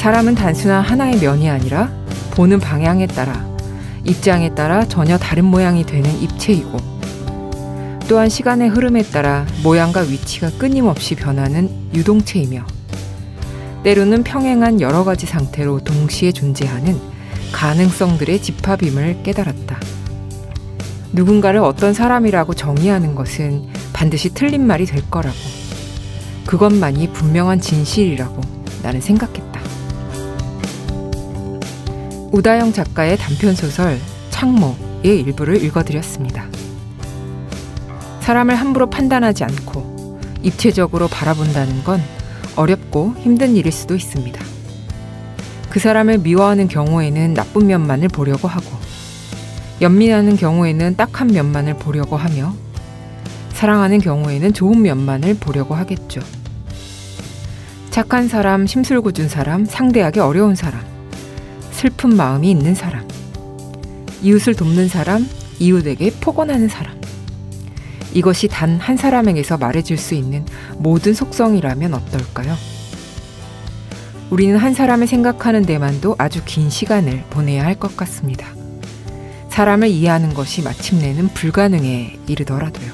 사람은 단순한 하나의 면이 아니라 보는 방향에 따라 입장에 따라 전혀 다른 모양이 되는 입체이고 또한 시간의 흐름에 따라 모양과 위치가 끊임없이 변하는 유동체이며 때로는 평행한 여러 가지 상태로 동시에 존재하는 가능성들의 집합임을 깨달았다. 누군가를 어떤 사람이라고 정의하는 것은 반드시 틀린 말이 될 거라고 그것만이 분명한 진실이라고 나는 생각했다. 우다영 작가의 단편 소설 창모의 일부를 읽어드렸습니다. 사람을 함부로 판단하지 않고 입체적으로 바라본다는 건 어렵고 힘든 일일 수도 있습니다. 그 사람을 미워하는 경우에는 나쁜 면만을 보려고 하고, 연민하는 경우에는 딱한 면만을 보려고 하며, 사랑하는 경우에는 좋은 면만을 보려고 하겠죠. 착한 사람, 심술궂은 사람, 상대하기 어려운 사람. 슬픈 마음이 있는 사람, 이웃을 돕는 사람, 이웃에게 포근하는 사람. 이것이 단 한 사람에게서 말해줄 수 있는 모든 속성이라면 어떨까요? 우리는 한 사람을 생각하는 데만도 아주 긴 시간을 보내야 할 것 같습니다. 사람을 이해하는 것이 마침내는 불가능에 이르더라도요.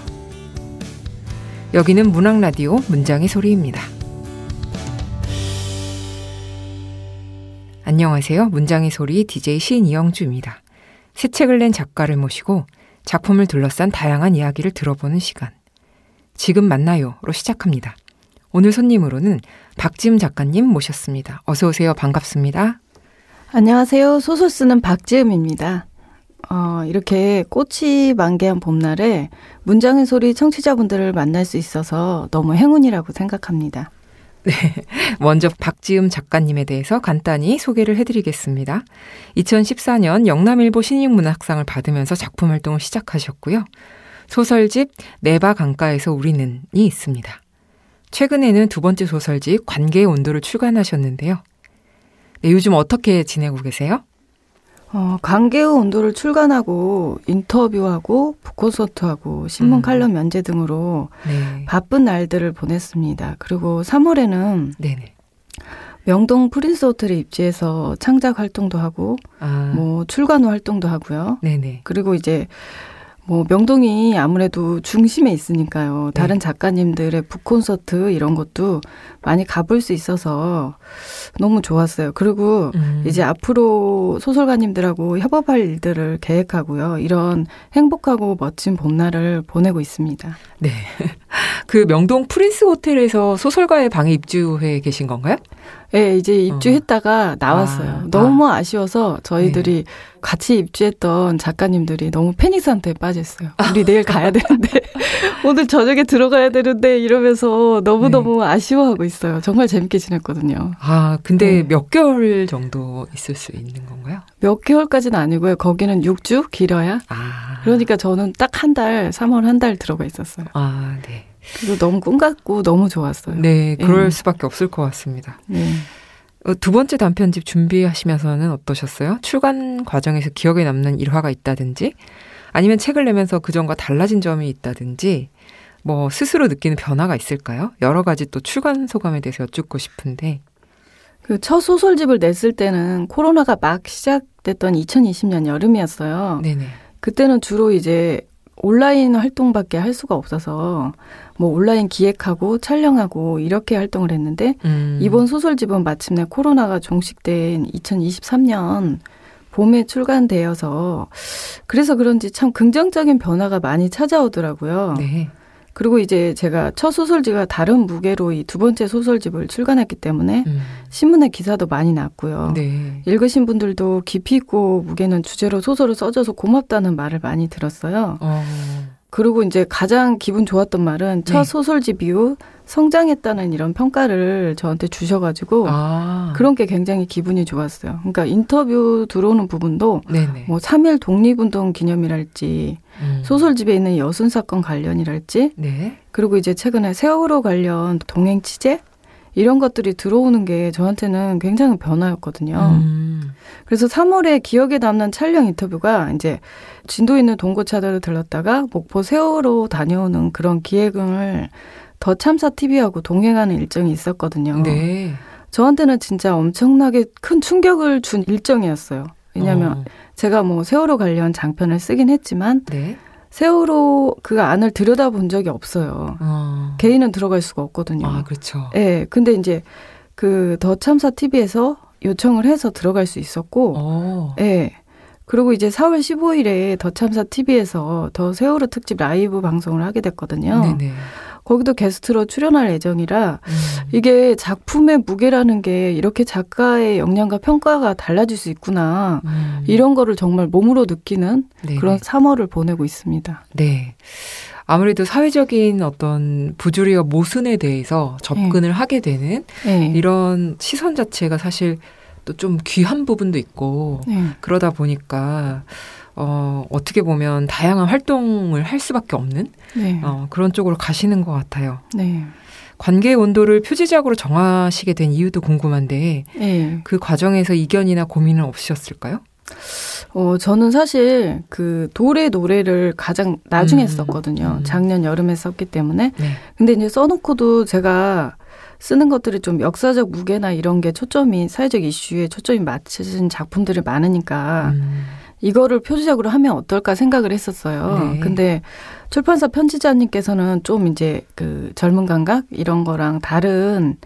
여기는 문학라디오 문장의 소리입니다. 안녕하세요. 문장의 소리 DJ 시인 이영주입니다. 새 책을 낸 작가를 모시고 작품을 둘러싼 다양한 이야기를 들어보는 시간. 지금 만나요로 시작합니다. 오늘 손님으로는 박지음 작가님 모셨습니다. 어서 오세요. 반갑습니다. 안녕하세요. 소설 쓰는 박지음입니다. 어, 이렇게 꽃이 만개한 봄날에 문장의 소리 청취자분들을 만날 수 있어서 너무 행운이라고 생각합니다. 네. 먼저 박지음 작가님에 대해서 간단히 소개를 해드리겠습니다. 2014년 영남일보 신인문학상을 받으면서 작품 활동을 시작하셨고요. 소설집 네바 강가에서 우리는이 있습니다. 최근에는 두 번째 소설집 관계의 온도를 출간하셨는데요. 네, 요즘 어떻게 지내고 계세요? 어, 강개의 온도를 출간하고 인터뷰하고 북콘서트하고 신문 음. 칼럼 면제 등으로 네. 바쁜 날들을 보냈습니다. 그리고 3월에는 네네. 명동 프린스 호텔에 입지해서 창작 활동도 하고 아. 뭐 출간 후 활동도 하고요. 네네. 그리고 이제 뭐 명동이 아무래도 중심에 있으니까요. 다른 네. 작가님들의 북콘서트 이런 것도 많이 가볼 수 있어서 너무 좋았어요. 그리고 음. 이제 앞으로 소설가님들하고 협업할 일들을 계획하고요. 이런 행복하고 멋진 봄날을 보내고 있습니다. 네. 그 명동 프린스 호텔에서 소설가의 방에 입주해 계신 건가요? 예, 네, 이제 입주했다가 어. 나왔어요. 아, 너무 아. 쉬워서 저희들이 네. 같이 입주했던 작가님들이 너무 패닉 상태에 빠졌어요. 우리 내일 가야 되는데 오늘 저녁에 들어가야 되는데 이러면서 너무 너무 네. 아쉬워하고 있어요. 정말 재밌게 지냈거든요. 아, 근데 네. 몇 개월 정도 있을 수 있는 건가요? 몇 개월까지는 아니고요. 거기는 6주 길어야. 아. 그러니까 저는 딱 한 달, 3월 한 달 들어가 있었어요. 아, 네. 너무 꿈 같고 너무 좋았어요. 네, 예. 그럴 예. 수밖에 없을 것 같습니다. 네. 두 번째 단편집 준비하시면서는 어떠셨어요? 출간 과정에서 기억에 남는 일화가 있다든지, 아니면 책을 내면서 그전과 달라진 점이 있다든지, 뭐 스스로 느끼는 변화가 있을까요? 여러 가지 또 출간 소감에 대해서 여쭙고 싶은데. 그 첫 소설집을 냈을 때는 코로나가 막 시작됐던 2020년 여름이었어요. 네네. 그때는 주로 이제 온라인 활동밖에 할 수가 없어서 뭐 온라인 기획하고 촬영하고 이렇게 활동을 했는데 음. 이번 소설집은 마침내 코로나가 종식된 2023년 봄에 출간되어서 그래서 그런지 참 긍정적인 변화가 많이 찾아오더라고요. 네. 그리고 이제 제가 첫 소설지가 다른 무게로 이 두 번째 소설집을 출간했기 때문에 음. 신문에 기사도 많이 났고요. 네. 읽으신 분들도 깊이 있고 무게는 주제로 소설을 써줘서 고맙다는 말을 많이 들었어요. 어. 그리고 이제 가장 기분 좋았던 말은 첫 네. 소설집 이후 성장했다는 이런 평가를 저한테 주셔가지고 아. 그런 게 굉장히 기분이 좋았어요. 그러니까 인터뷰 들어오는 부분도 네네. 뭐 3일 독립운동 기념이랄지 음. 소설집에 있는 여순 사건 관련이랄지 네. 그리고 이제 최근에 세월호 관련 동행 취재 이런 것들이 들어오는 게 저한테는 굉장히 변화였거든요. 음. 그래서 3월에 기억에 남는 촬영 인터뷰가 이제 진도 있는 동고차들을 들렀다가 목포 세월호 다녀오는 그런 기획을 더 참사 TV하고 동행하는 일정이 있었거든요. 네. 저한테는 진짜 엄청나게 큰 충격을 준 일정이었어요. 왜냐하면 어. 제가 뭐 세월호 관련 장편을 쓰긴 했지만 네. 세월호 그 안을 들여다본 적이 없어요. 어. 개인은 들어갈 수가 없거든요. 아, 그렇죠. 예. 네, 근데 이제 그더 참사 TV에서 요청을 해서 들어갈 수 있었고, 예. 네, 그리고 이제 4월 15일에 더 참사 TV에서 더 세월호 특집 라이브 방송을 하게 됐거든요. 네네. 거기도 게스트로 출연할 예정이라 음. 이게 작품의 무게라는 게 이렇게 작가의 역량과 평가가 달라질 수 있구나 음. 이런 거를 정말 몸으로 느끼는 네네. 그런 3월을 보내고 있습니다. 네. 아무래도 사회적인 어떤 부조리와 모순에 대해서 접근을 네. 하게 되는 네. 이런 시선 자체가 사실 또좀 귀한 부분도 있고 네. 그러다 보니까 어, 어떻게 보면 다양한 활동을 할 수밖에 없는 네. 어, 그런 쪽으로 가시는 것 같아요. 네. 관계 온도를 표지적으로 정하시게 된 이유도 궁금한데 네. 그 과정에서 이견이나 고민은 없으셨을까요? 어, 저는 사실 그 돌의 노래를 가장 나중에 음, 썼거든요. 음. 작년 여름에 썼기 때문에. 네. 근데 이제 써놓고도 제가 쓰는 것들이 좀 역사적 무게나 이런 게 초점이 사회적 이슈에 초점이 맞춰진 작품들이 많으니까 음. 이거를 표지적으로 하면 어떨까 생각을 했었어요. 네. 근데 출판사 편집자님께서는 좀 이제 그 젊은 감각 이런 거랑 다른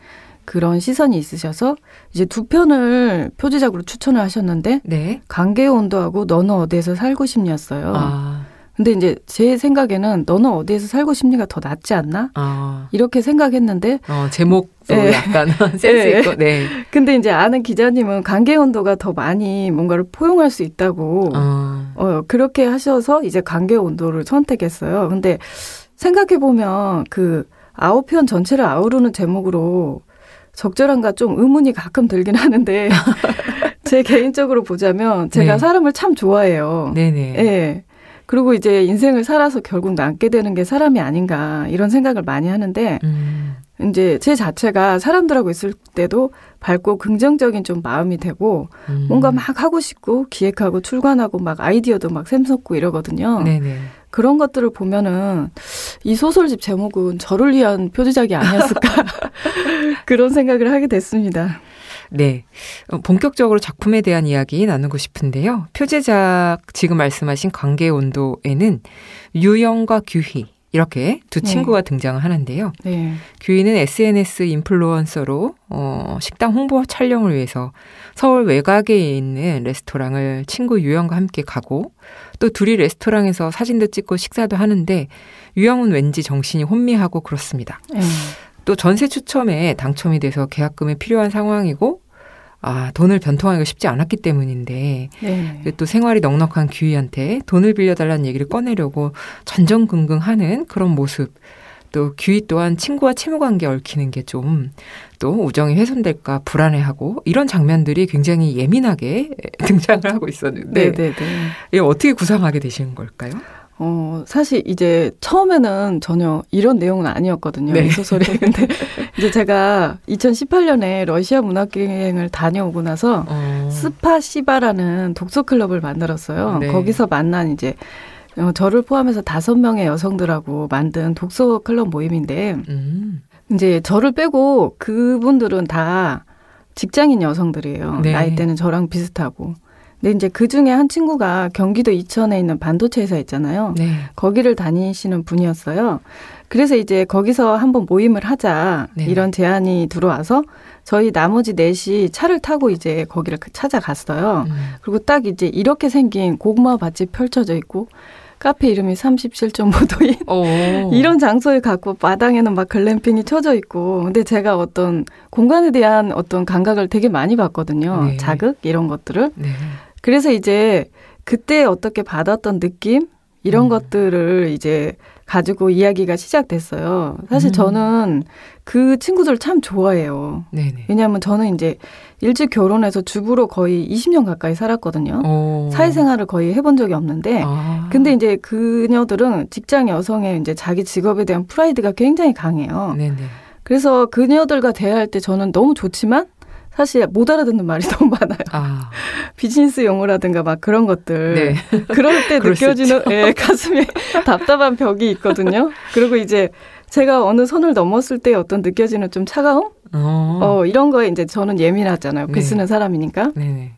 그런 시선이 있으셔서 이제 두 편을 표지작으로 추천을 하셨는데 네. 강계의 온도하고 너는 어디에서 살고 싶냐였어요. 아. 근데 이제 제 생각에는 너는 어디에서 살고 싶니가 더 낫지 않나? 아. 이렇게 생각했는데 어, 제목 네. 예. 약간 예. 센스 있고 네. 근데 이제 아는 기자님은 관계 온도가 더 많이 뭔가를 포용할 수 있다고 아. 어, 그렇게 하셔서 이제 관계 온도를 선택했어요. 근데 생각해 보면 그 아홉 편 전체를 아우르는 제목으로 적절한가 좀 의문이 가끔 들긴 하는데 제 개인적으로 보자면 제가 네. 사람을 참 좋아해요. 네네. 예. 그리고 이제 인생을 살아서 결국 남게 되는 게 사람이 아닌가 이런 생각을 많이 하는데 음. 이제 제 자체가 사람들하고 있을 때도 밝고 긍정적인 좀 마음이 되고 음. 뭔가 막 하고 싶고 기획하고 출간하고 막 아이디어도 막 샘솟고 이러거든요. 네네. 그런 것들을 보면은 이 소설집 제목은 저를 위한 표지작이 아니었을까 그런 생각을 하게 됐습니다. 네. 어, 본격적으로 작품에 대한 이야기 나누고 싶은데요. 표제작 지금 말씀하신 관계 온도에는 유영과 규희 이렇게 두 네. 친구가 등장을 하는데요. 네. 규희는 SNS 인플루언서로 어, 식당 홍보 촬영을 위해서 서울 외곽에 있는 레스토랑을 친구 유영과 함께 가고 또 둘이 레스토랑에서 사진도 찍고 식사도 하는데 유영은 왠지 정신이 혼미하고 그렇습니다. 네. 또 전세 추첨에 당첨이 돼서 계약금이 필요한 상황이고 아, 돈을 변통하기가 쉽지 않았기 때문인데 네. 또 생활이 넉넉한 규희한테 돈을 빌려달라는 얘기를 꺼내려고 전전긍긍하는 그런 모습 또 규희 또한 친구와 채무 관계 얽히는 게 좀 또 우정이 훼손될까 불안해하고 이런 장면들이 굉장히 예민하게 등장을 하고 있었는데 네, 네, 네. 이거 어떻게 구상하게 되시는 걸까요? 어, 사실 이제 처음에는 전혀 이런 내용은 아니었거든요. 네. 이 소설이. 근데 이제 제가 2018년에 러시아 문학기행을 다녀오고 나서 어. 스파시바라는 독서클럽을 만들었어요. 네. 거기서 만난 이제 어, 저를 포함해서 다섯 명의 여성들하고 만든 독서클럽 모임인데, 음. 이제 저를 빼고 그분들은 다 직장인 여성들이에요. 네. 나이때는 저랑 비슷하고. 근데 이제 그 중에 한 친구가 경기도 이천에 있는 반도체 회사 있잖아요. 네. 거기를 다니시는 분이었어요. 그래서 이제 거기서 한번 모임을 하자 네. 이런 제안이 들어와서 저희 나머지 넷이 차를 타고 이제 거기를 그 찾아갔어요. 음. 그리고 딱 이제 이렇게 생긴 고구마 밭이 펼쳐져 있고 카페 이름이 37.5도인 오. 이런 장소에 갖고 마당에는 막 글램핑이 쳐져 있고 근데 제가 어떤 공간에 대한 어떤 감각을 되게 많이 봤거든요. 네. 자극 이런 것들을. 네. 그래서 이제 그때 어떻게 받았던 느낌 이런 음. 것들을 이제 가지고 이야기가 시작됐어요. 사실 음. 저는 그 친구들 참 좋아해요. 네네. 왜냐하면 저는 이제 일찍 결혼해서 주부로 거의 20년 가까이 살았거든요. 오. 어. 사회생활을 거의 해본 적이 없는데, 아. 근데 이제 그녀들은 직장 여성의 이제 자기 직업에 대한 프라이드가 굉장히 강해요. 네네. 그래서 그녀들과 대화할 때 저는 너무 좋지만 사실 못 알아듣는 말이 너무 많아요. 아. 비즈니스 용어라든가 막 그런 것들. 네. 그럴 때 느껴지는 예, 가슴에 답답한 벽이 있거든요. 그리고 이제 제가 어느 선을 넘었을 때 어떤 느껴지는 좀 차가움? 어, 어 이런 거에 이제 저는 예민하잖아요. 글 그 네. 쓰는 사람이니까. 네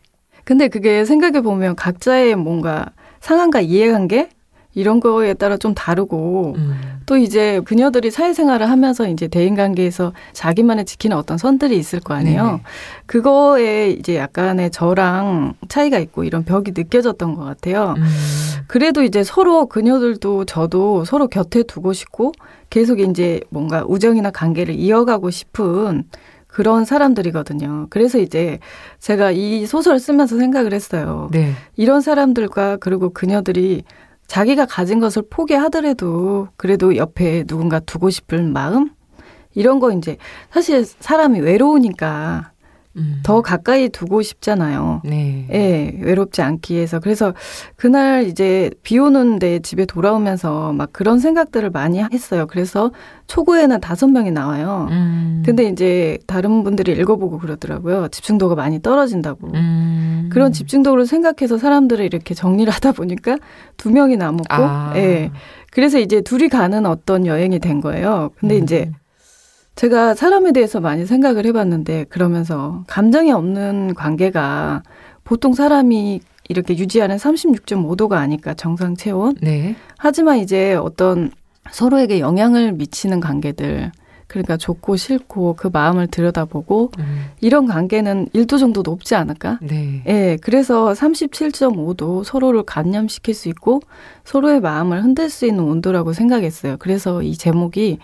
근데 그게 생각해 보면 각자의 뭔가 상황과 이해관계 이런 거에 따라 좀 다르고 음. 또 이제 그녀들이 사회생활을 하면서 이제 대인관계에서 자기만의 지키는 어떤 선들이 있을 거 아니에요. 네 그거에 이제 약간의 저랑 차이가 있고 이런 벽이 느껴졌던 것 같아요. 음. 그래도 이제 서로 그녀들도 저도 서로 곁에 두고 싶고 계속 이제 뭔가 우정이나 관계를 이어가고 싶은 그런 사람들이거든요. 그래서 이제 제가 이 소설을 쓰면서 생각을 했어요. 네. 이런 사람들과 그리고 그녀들이 자기가 가진 것을 포기하더라도 그래도 옆에 누군가 두고 싶을 마음? 이런 거 이제 사실 사람이 외로우니까 음. 더 가까이 두고 싶잖아요. 네. 예, 외롭지 않기 위해서. 그래서 그날 이제 비 오는데 집에 돌아오면서 막 그런 생각들을 많이 했어요. 그래서 초고에는 다섯 명이 나와요. 음. 근데 이제 다른 분들이 읽어보고 그러더라고요. 집중도가 많이 떨어진다고. 음. 그런 집중도를 생각해서 사람들을 이렇게 정리를 하다 보니까 두 명이 남았고, 아. 예. 그래서 이제 둘이 가는 어떤 여행이 된 거예요. 근데 음. 이제 제가 사람에 대해서 많이 생각을 해봤는데 그러면서 감정이 없는 관계가 보통 사람이 이렇게 유지하는 36.5도가 아닐까 정상 체온. 네. 하지만 이제 어떤 서로에게 영향을 미치는 관계들 그러니까 좋고 싫고 그 마음을 들여다보고 음. 이런 관계는 1도 정도 높지 않을까? 네. 예. 그래서 37.5도 서로를 감염시킬 수 있고 서로의 마음을 흔들 수 있는 온도라고 생각했어요. 그래서 이 제목이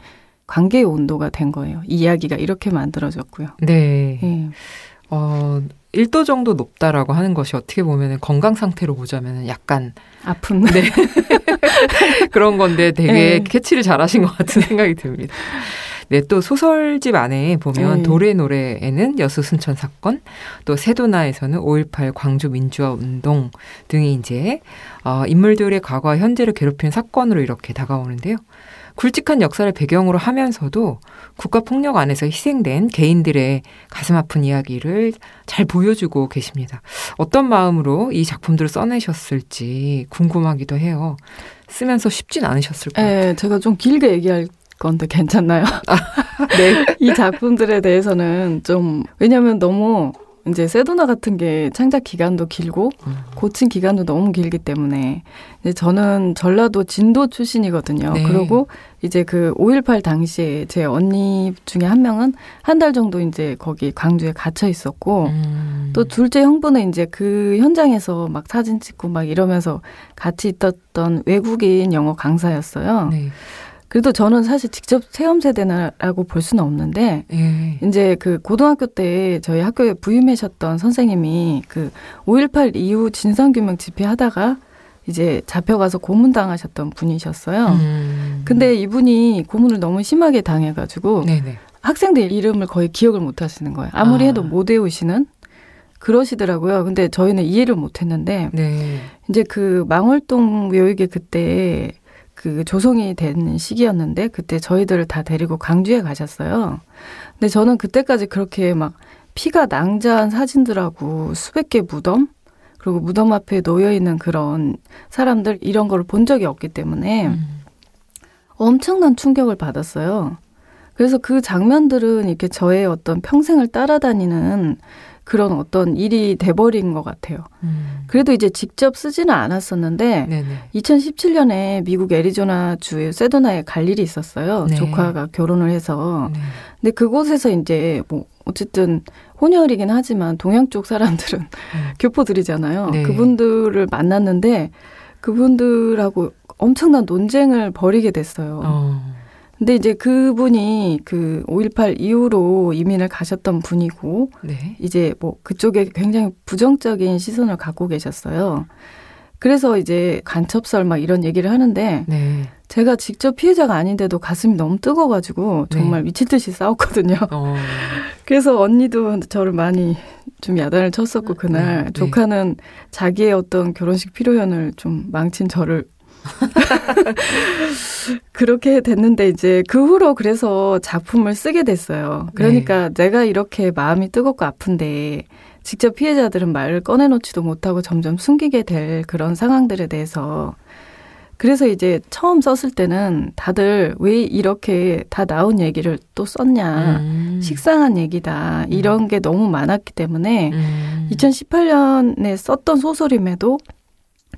관계의 온도가 된 거예요. 이야기가 이렇게 만들어졌고요. 네. 예. 어, 1도 정도 높다라고 하는 것이 어떻게 보면 건강 상태로 보자면 약간 아픈 네. 그런 건데 되게 네. 캐치를 잘하신 것 같은 생각이 듭니다. 네, 또 소설집 안에 보면 네. 예. 도래 노래에는 여수 순천 사건, 또 세도나에서는 5.18 광주 민주화 운동 등이 이제 어, 인물들의 과거와 현재를 괴롭히는 사건으로 이렇게 다가오는데요. 굵직한 역사를 배경으로 하면서도 국가 폭력 안에서 희생된 개인들의 가슴 아픈 이야기를 잘 보여주고 계십니다. 어떤 마음으로 이 작품들을 써내셨을지 궁금하기도 해요. 쓰면서 쉽진 않으셨을 것 네, 같아요. 네, 제가 좀 길게 얘기할 건데 괜찮나요? 아. 네. 이 작품들에 대해서는 좀왜냐면 너무 이제 세도나 같은 게 창작 기간도 길고 음. 고친 기간도 너무 길기 때문에 이제 저는 전라도 진도 출신이거든요. 네. 그리고 이제 그 5.18 당시에 제 언니 중에 한 명은 한 달 정도 이제 거기 광주에 갇혀 있었고 음. 또 둘째 형부는 이제 그 현장에서 막 사진 찍고 막 이러면서 같이 있었던 외국인 영어 강사였어요. 네. 그래도 저는 사실 직접 체험 세대라고 볼 수는 없는데 예. 이제 그 고등학교 때 저희 학교에 부임하셨던 선생님이 그 5.18 이후 진상규명 집회하다가 이제 잡혀가서 고문당하셨던 분이셨어요. 음. 근데 이분이 고문을 너무 심하게 당해가지고 네네. 네. 학생들 이름을 거의 기억을 못 하시는 거예요. 아무리 아. 해도 못 외우시는 그러시더라고요. 근데 저희는 이해를 못 했는데 네. 이제 그 망월동 묘역에 그때 그 조성이 된 시기였는데 그때 저희들을 다 데리고 광주에 가셨어요. 근데 저는 그때까지 그렇게 막 피가 낭자한 사진들하고 수백 개 무덤 그리고 무덤 앞에 놓여 있는 그런 사람들 이런 걸 본 적이 없기 때문에 음. 엄청난 충격을 받았어요. 그래서 그 장면들은 이렇게 저의 어떤 평생을 따라다니는 그런 어떤 일이 돼버린 것 같아요. 음. 그래도 이제 직접 쓰지는 않았었는데 네네. 2017년에 미국 애리조나 주의 세도나에 갈 일이 있었어요. 네. 조카가 결혼을 해서. 네. 근데 그곳에서 이제 뭐 어쨌든 혼혈이긴 하지만 동양 쪽 사람들은 음. 교포들이잖아요. 네. 그분들을 만났는데 그분들하고 엄청난 논쟁을 벌이게 됐어요. 어. 근데 이제 그분이 그 5.18 이후로 이민을 가셨던 분이고 네. 이제 뭐 그쪽에 굉장히 부정적인 시선을 갖고 계셨어요. 그래서 이제 간첩설 막 이런 얘기를 하는데 네. 제가 직접 피해자가 아닌데도 가슴이 너무 뜨거워가지고 정말 네. 미칠 듯이 싸웠거든요. 어. 그래서 언니도 저를 많이 좀 야단을 쳤었고 음, 그날 네. 조카는 자기의 어떤 결혼식 피로연을 좀 망친 저를 그렇게 됐는데 이제 그 후로 그래서 작품을 쓰게 됐어요. 네. 그러니까 네. 내가 이렇게 마음이 뜨겁고 아픈데 직접 피해자들은 말을 꺼내놓지도 못하고 점점 숨기게 될 그런 상황들에 대해서 그래서 이제 처음 썼을 때는 다들 왜 이렇게 다 나온 얘기를 또 썼냐. 음. 식상한 얘기다. 이런 음. 게 너무 많았기 때문에 음. 2018년에 썼던 소설임에도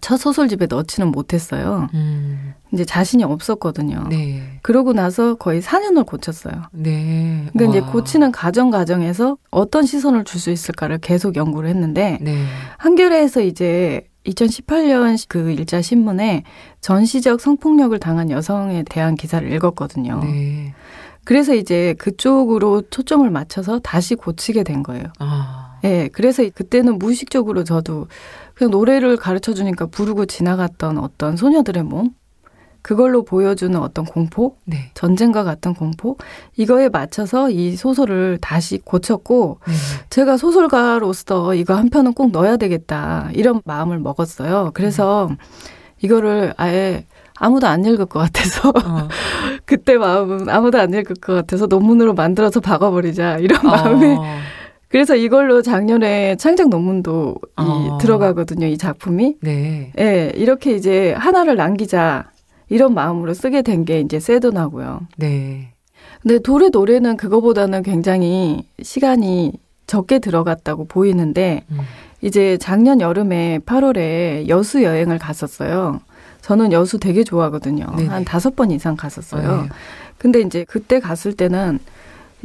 첫 소설집에 넣지는 못했어요. 음. 이제 자신이 없었거든요. 네. 그러고 나서 거의 4년을 고쳤어요. 네. 근데 그러니까 와. 이제 고치는 과정 과정에서 어떤 시선을 줄 수 있을까를 계속 연구를 했는데 네. 한겨레에서 이제 2018년 그 일자 신문에 전시적 성폭력을 당한 여성에 대한 기사를 읽었거든요. 네. 그래서 이제 그쪽으로 초점을 맞춰서 다시 고치게 된 거예요. 아. 예, 네, 그래서 그때는 무의식적으로 저도 그냥 노래를 가르쳐 주니까 부르고 지나갔던 어떤 소녀들의 몸 그걸로 보여주는 어떤 공포, 네. 전쟁과 같은 공포, 이거에 맞춰서 이 소설을 다시 고쳤고, 네. 제가 소설가로서 이거 한 편은 꼭 넣어야 되겠다, 이런 마음을 먹었어요. 그래서 네. 이거를 아예 아무도 안 읽을 것 같아서, 어. 그때 마음은 아무도 안 읽을 것 같아서 논문으로 만들어서 박아버리자, 이런 어. 마음에 그래서 이걸로 작년에 창작 논문도 어. 이, 아. 들어가거든요. 이 작품이. 네. 예, 이렇게 이제 하나를 남기자 이런 마음으로 쓰게 된 게 이제 세도나고요. 네. 근데 돌의 노래는 그거보다는 굉장히 시간이 적게 들어갔다고 보이는데 음. 이제 작년 여름에 8월에 여수 여행을 갔었어요. 저는 여수 되게 좋아하거든요. 네네. 한 다섯 번 이상 갔었어요. 네. 근데 이제 그때 갔을 때는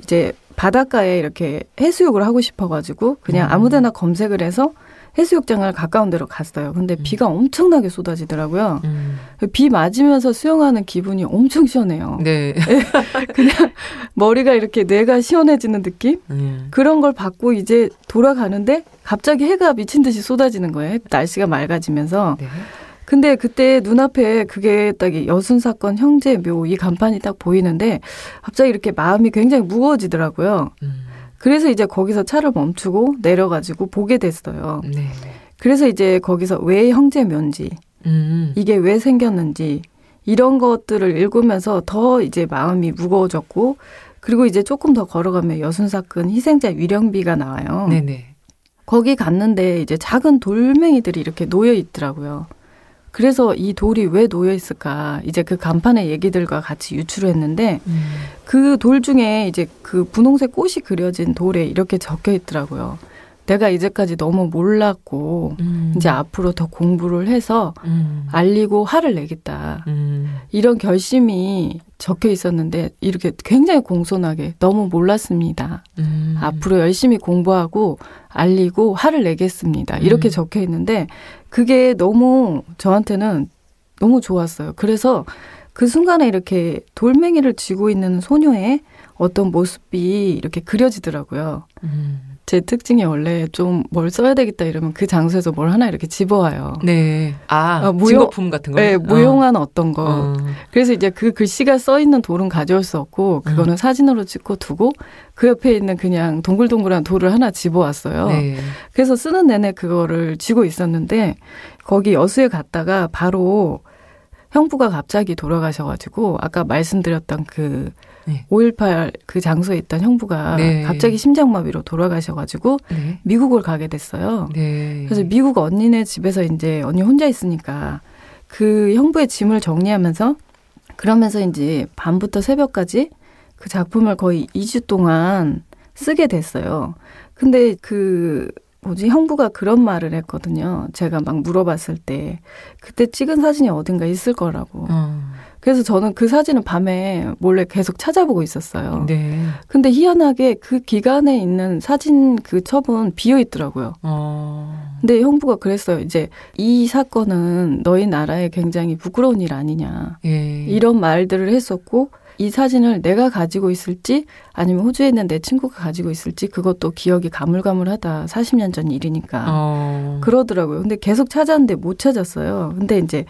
이제 바닷가에 이렇게 해수욕을 하고 싶어가지고 그냥 음. 아무데나 검색을 해서 해수욕장을 가까운 데로 갔어요. 근데 음. 비가 엄청나게 쏟아지더라고요. 음. 비 맞으면서 수영하는 기분이 엄청 시원해요. 네. 그냥 머리가 이렇게 뇌가 시원해지는 느낌? 음. 예. 그런 걸 받고 이제 돌아가는데 갑자기 해가 미친 듯이 쏟아지는 거예요. 날씨가 맑아지면서. 네. 근데 그때 눈앞에 그게 딱 여순 사건 형제 묘 이 간판이 딱 보이는데 갑자기 이렇게 마음이 굉장히 무거워지더라고요. 음. 그래서 이제 거기서 차를 멈추고 내려가지고 보게 됐어요. 네. 그래서 이제 거기서 왜 형제 면지 음. 이게 왜 생겼는지 이런 것들을 읽으면서 더 이제 마음이 무거워졌고 그리고 이제 조금 더 걸어가면 여순사건 희생자 위령비가 나와요. 네네. 거기 갔는데 이제 작은 돌멩이들이 이렇게 놓여 있더라고요. 그래서 이 돌이 왜 놓여 있을까? 이제 그 간판의 얘기들과 같이 유추를 했는데 음. 그돌 중에 이제 그 분홍색 꽃이 그려진 돌에 이렇게 적혀 있더라고요. 내가 이제까지 너무 몰랐고 음. 이제 앞으로 더 공부를 해서 음. 알리고 화를 내겠다 음. 이런 결심이 적혀 있었는데 이렇게 굉장히 공손하게 너무 몰랐습니다 음. 앞으로 열심히 공부하고 알리고 화를 내겠습니다 이렇게 음. 적혀 있는데 그게 너무 저한테는 너무 좋았어요. 그래서 그 순간에 이렇게 돌멩이를 쥐고 있는 소녀의 어떤 모습이 이렇게 그려지더라고요. 음. 제 특징이 원래 좀 뭘 써야 되겠다 이러면 그 장소에서 뭘 하나 이렇게 집어와요. 네. 아, 아 무용, 품 같은 거? 네, 무용한 어. 떤 거. 어. 그래서 이제 그 글씨가 써 있는 돌은 가져올 수 없고 음. 그거는 음. 사진으로 찍고 두고 그 옆에 있는 그냥 동글동글한 돌을 하나 집어왔어요. 네. 그래서 쓰는 내내 그거를 쥐고 있었는데 거기 여수에 갔다가 바로 형부가 갑자기 돌아가셔가지고 아까 말씀드렸던 그 네. 5.18 그 장소에 있던 형부가 네. 갑자기 심장마비로 돌아가셔가지고 네. 미국을 가게 됐어요. 네. 그래서 미국 언니네 집에서 이제 언니 혼자 있으니까 그 형부의 짐을 정리하면서 그러면서 이제 밤부터 새벽까지 그 작품을 거의 2주 동안 쓰게 됐어요. 근데 그 뭐지 형부가 그런 말을 했거든요. 제가 막 물어봤을 때 그때 찍은 사진이 어딘가 있을 거라고. 어. 그래서 저는 그 사진을 밤에 몰래 계속 찾아보고 있었어요. 네. 근데 희한하게 그 기간에 있는 사진 그 첩은 비어 있더라고요. 어. 근데 형부가 그랬어요. 이제 이 사건은 너희 나라에 굉장히 부끄러운 일 아니냐. 예. 이런 말들을 했었고 이 사진을 내가 가지고 있을지 아니면 호주에 있는 내 친구가 가지고 있을지 그것도 기억이 가물가물하다. 40년 전 일이니까. 어. 그러더라고요. 근데 계속 찾았는데 못 찾았어요. 근데 이제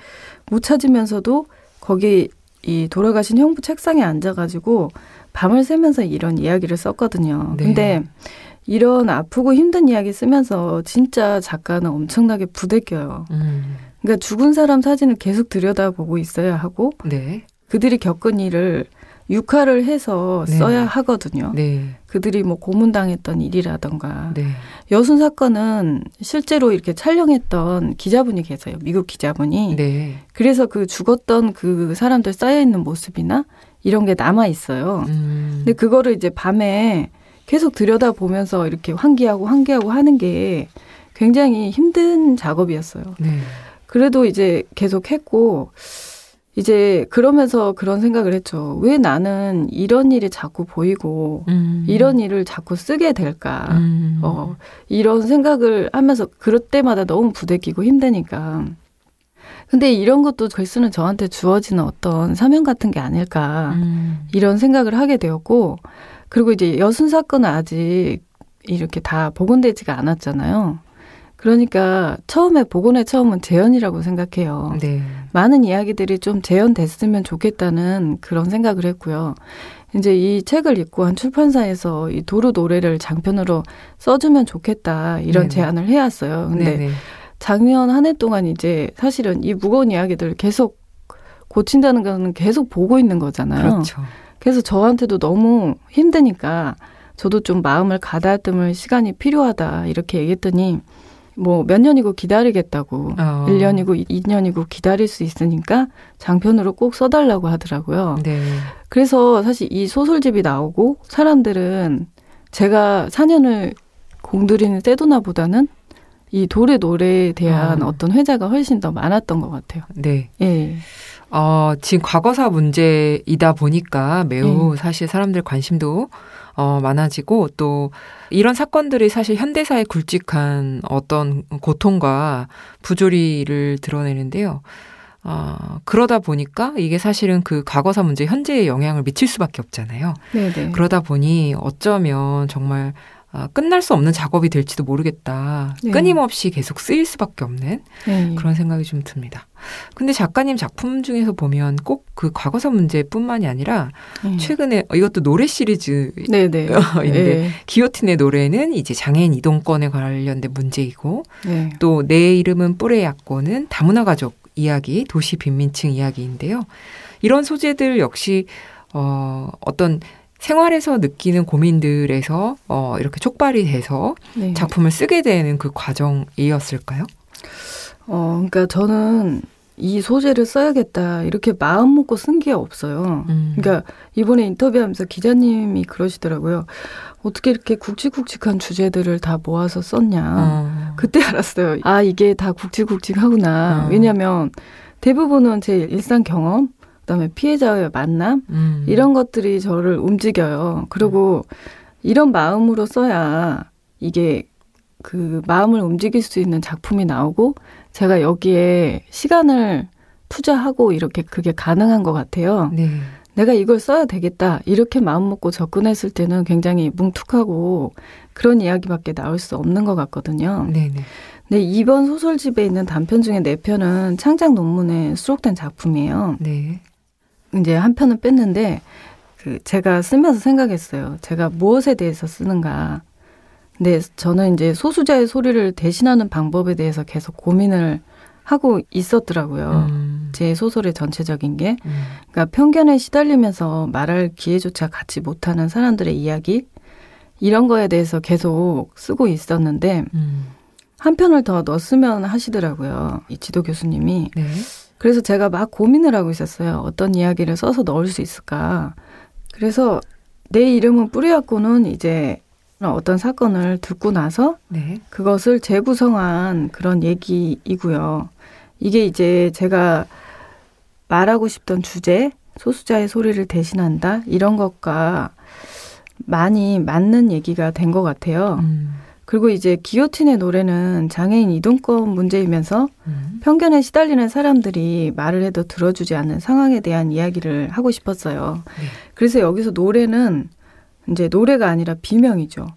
못 찾으면서도 거기 이 돌아가신 형부 책상에 앉아가지고 밤을 새면서 이런 이야기를 썼거든요. 네. 근데 이런 아프고 힘든 이야기 쓰면서 진짜 작가는 엄청나게 부대껴요. 음. 그러니까 죽은 사람 사진을 계속 들여다보고 있어야 하고 네. 그들이 겪은 일을 육화를 해서 네. 써야 하거든요. 네. 그들이 뭐 고문당했던 일이라던가 네. 여순 사건은 실제로 이렇게 촬영했던 기자분이 계세요. 미국 기자분이. 네. 그래서 그 죽었던 그 사람들 쌓여 있는 모습이나 이런 게 남아 있어요. 음. 근데 그거를 이제 밤에 계속 들여다 보면서 이렇게 환기하고 환기하고 하는 게 굉장히 힘든 작업이었어요. 네. 그래도 이제 계속 했고 이제 그러면서 그런 생각을 했죠. 왜 나는 이런 일이 자꾸 보이고 음. 이런 일을 자꾸 쓰게 될까? 음. 어, 이런 생각을 하면서 그럴 때마다 너무 부대끼고 힘드니까. 근데 이런 것도 글쓰는 저한테 주어지는 어떤 사명 같은 게 아닐까 음. 이런 생각을 하게 되었고 그리고 이제 여순 사건은 아직 이렇게 다 복원되지가 않았잖아요. 그러니까 처음에 복원의 처음은 재현이라고 생각해요. 네. 많은 이야기들이 좀 재현됐으면 좋겠다는 그런 생각을 했고요. 이제 이 책을 읽고 한 출판사에서 이 도로 노래를 장편으로 써주면 좋겠다 이런 네네. 제안을 해왔어요. 근데 네네. 작년 한 해 동안 이제 사실은 이 무거운 이야기들 을 계속 고친다는 거는 계속 보고 있는 거잖아요. 그렇죠. 그래서 저한테도 너무 힘드니까 저도 좀 마음을 가다듬을 시간이 필요하다 이렇게 얘기했더니 뭐몇 년이고 기다리겠다고 어. 1년이고 2년이고 기다릴 수 있으니까 장편으로 꼭 써달라고 하더라고요. 네. 그래서 사실 이 소설집이 나오고 사람들은 제가 4년을 공들이는 세도나 보다는 이 돌의 노래에 대한 어. 어떤 회자가 훨씬 더 많았던 것 같아요. 네. 예. 어, 지금 과거사 문제이다 보니까 매우 예. 사실 사람들 관심도 어, 많아지고 또 이런 사건들이 사실 현대사에 굵직한 어떤 고통과 부조리를 드러내는데요. 어, 그러다 보니까 이게 사실은 그 과거사 문제 현재에 영향을 미칠 수밖에 없잖아요. 네네. 그러다 보니 어쩌면 정말 아, 끝날 수 없는 작업이 될지도 모르겠다. 네. 끊임없이 계속 쓰일 수밖에 없는 네. 그런 생각이 좀 듭니다. 근데 작가님 작품 중에서 보면 꼭 그 과거사 문제뿐만이 아니라 네. 최근에 어, 이것도 노래 시리즈인데 네, 네. 네. 기호틴의 노래는 이제 장애인 이동권에 관련된 문제이고 또 내 이름은 뿌레야권는 다문화 가족 이야기, 도시 빈민층 이야기인데요. 이런 소재들 역시 어, 어떤 생활에서 느끼는 고민들에서 어, 이렇게 촉발이 돼서 네. 작품을 쓰게 되는 그 과정이었을까요? 어, 그러니까 저는 이 소재를 써야겠다 이렇게 마음 먹고 쓴 게 없어요. 음. 그러니까 이번에 인터뷰하면서 기자님이 그러시더라고요. 어떻게 이렇게 굵직굵직한 주제들을 다 모아서 썼냐. 어. 그때 알았어요. 아 이게 다 굵직굵직하구나. 어. 왜냐하면 대부분은 제 일상 경험 그다음에 피해자의 만남 음. 이런 것들이 저를 움직여요. 그리고 음. 이런 마음으로 써야 이게 그 마음을 움직일 수 있는 작품이 나오고 제가 여기에 시간을 투자하고 이렇게 그게 가능한 것 같아요. 네. 내가 이걸 써야 되겠다 이렇게 마음먹고 접근했을 때는 굉장히 뭉툭하고 그런 이야기밖에 나올 수 없는 것 같거든요. 네네. 근 이번 소설집에 있는 단편 중에 네 편은 창작 논문에 수록된 작품이에요. 네. 이제 한편은 뺐는데 그 제가 쓰면서 생각했어요. 제가 무엇에 대해서 쓰는가. 근데 저는 이제 소수자의 소리를 대신하는 방법에 대해서 계속 고민을 하고 있었더라고요. 음. 제 소설의 전체적인 게. 음. 그러니까 편견에 시달리면서 말할 기회조차 갖지 못하는 사람들의 이야기? 이런 거에 대해서 계속 쓰고 있었는데, 음. 한 편을 더 넣었으면 하시더라고요. 이 지도 교수님이. 네. 그래서 제가 막 고민을 하고 있었어요. 어떤 이야기를 써서 넣을 수 있을까. 그래서 내 이름은 뿌리였고는 이제 어떤 사건을 듣고 나서 네. 그것을 재구성한 그런 얘기이고요. 이게 이제 제가 말하고 싶던 주제, 소수자의 소리를 대신한다 이런 것과 많이 맞는 얘기가 된 것 같아요. 음. 그리고 이제 기어틴의 노래는 장애인 이동권 문제이면서 음. 편견에 시달리는 사람들이 말을 해도 들어주지 않는 상황에 대한 이야기를 하고 싶었어요. 네. 그래서 여기서 노래는 이제 노래가 아니라 비명이죠.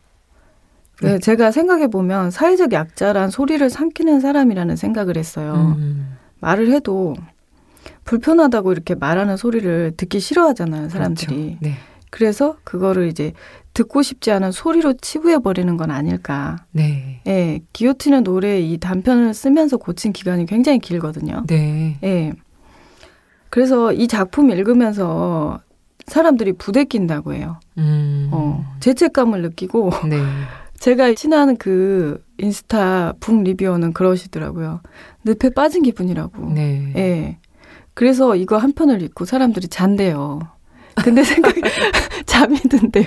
네. 네 제가 생각해 보면 사회적 약자란 소리를 삼키는 사람이라는 생각을 했어요. 음, 음. 말을 해도 불편하다고 이렇게 말하는 소리를 듣기 싫어하잖아요, 사람들이. 그렇죠. 네. 그래서 그거를 이제 듣고 싶지 않은 소리로 치부해 버리는 건 아닐까. 네. 예, 기요티는 노래 이 단편을 쓰면서 고친 기간이 굉장히 길거든요. 네. 예. 그래서 이 작품 읽으면서 사람들이 부대낀다고 해요. 음. 어, 죄책감을 느끼고 네. 제가 친한 그 인스타 북 리뷰어는 그러시더라고요. 늪에 빠진 기분이라고. 네. 예. 그래서 이거 한 편을 읽고 사람들이 잔대요. 근데 생각 잠이 든대요.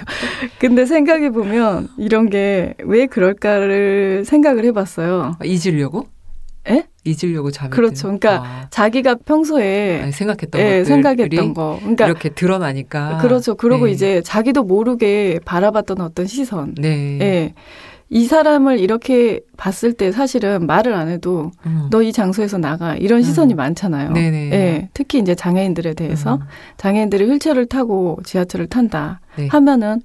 근데 생각해 보면 이런 게 왜 그럴까를 생각을 해봤어요. 아, 잊으려고? 예? 잊으려고 잠이 그렇죠. 드는. 그러니까 아. 자기가 평소에 아니, 생각했던 예, 생각했던 거. 그러니까 이렇게 드러나니까. 그렇죠. 그러고 네. 이제 자기도 모르게 바라봤던 어떤 시선. 네. 예. 이 사람을 이렇게 봤을 때 사실은 말을 안 해도 음. 너이 장소에서 나가 이런 시선이 음. 많잖아요. 네네. 예, 특히 이제 장애인들에 대해서 음. 장애인들이 휠체어를 타고 지하철을 탄다 네. 하면은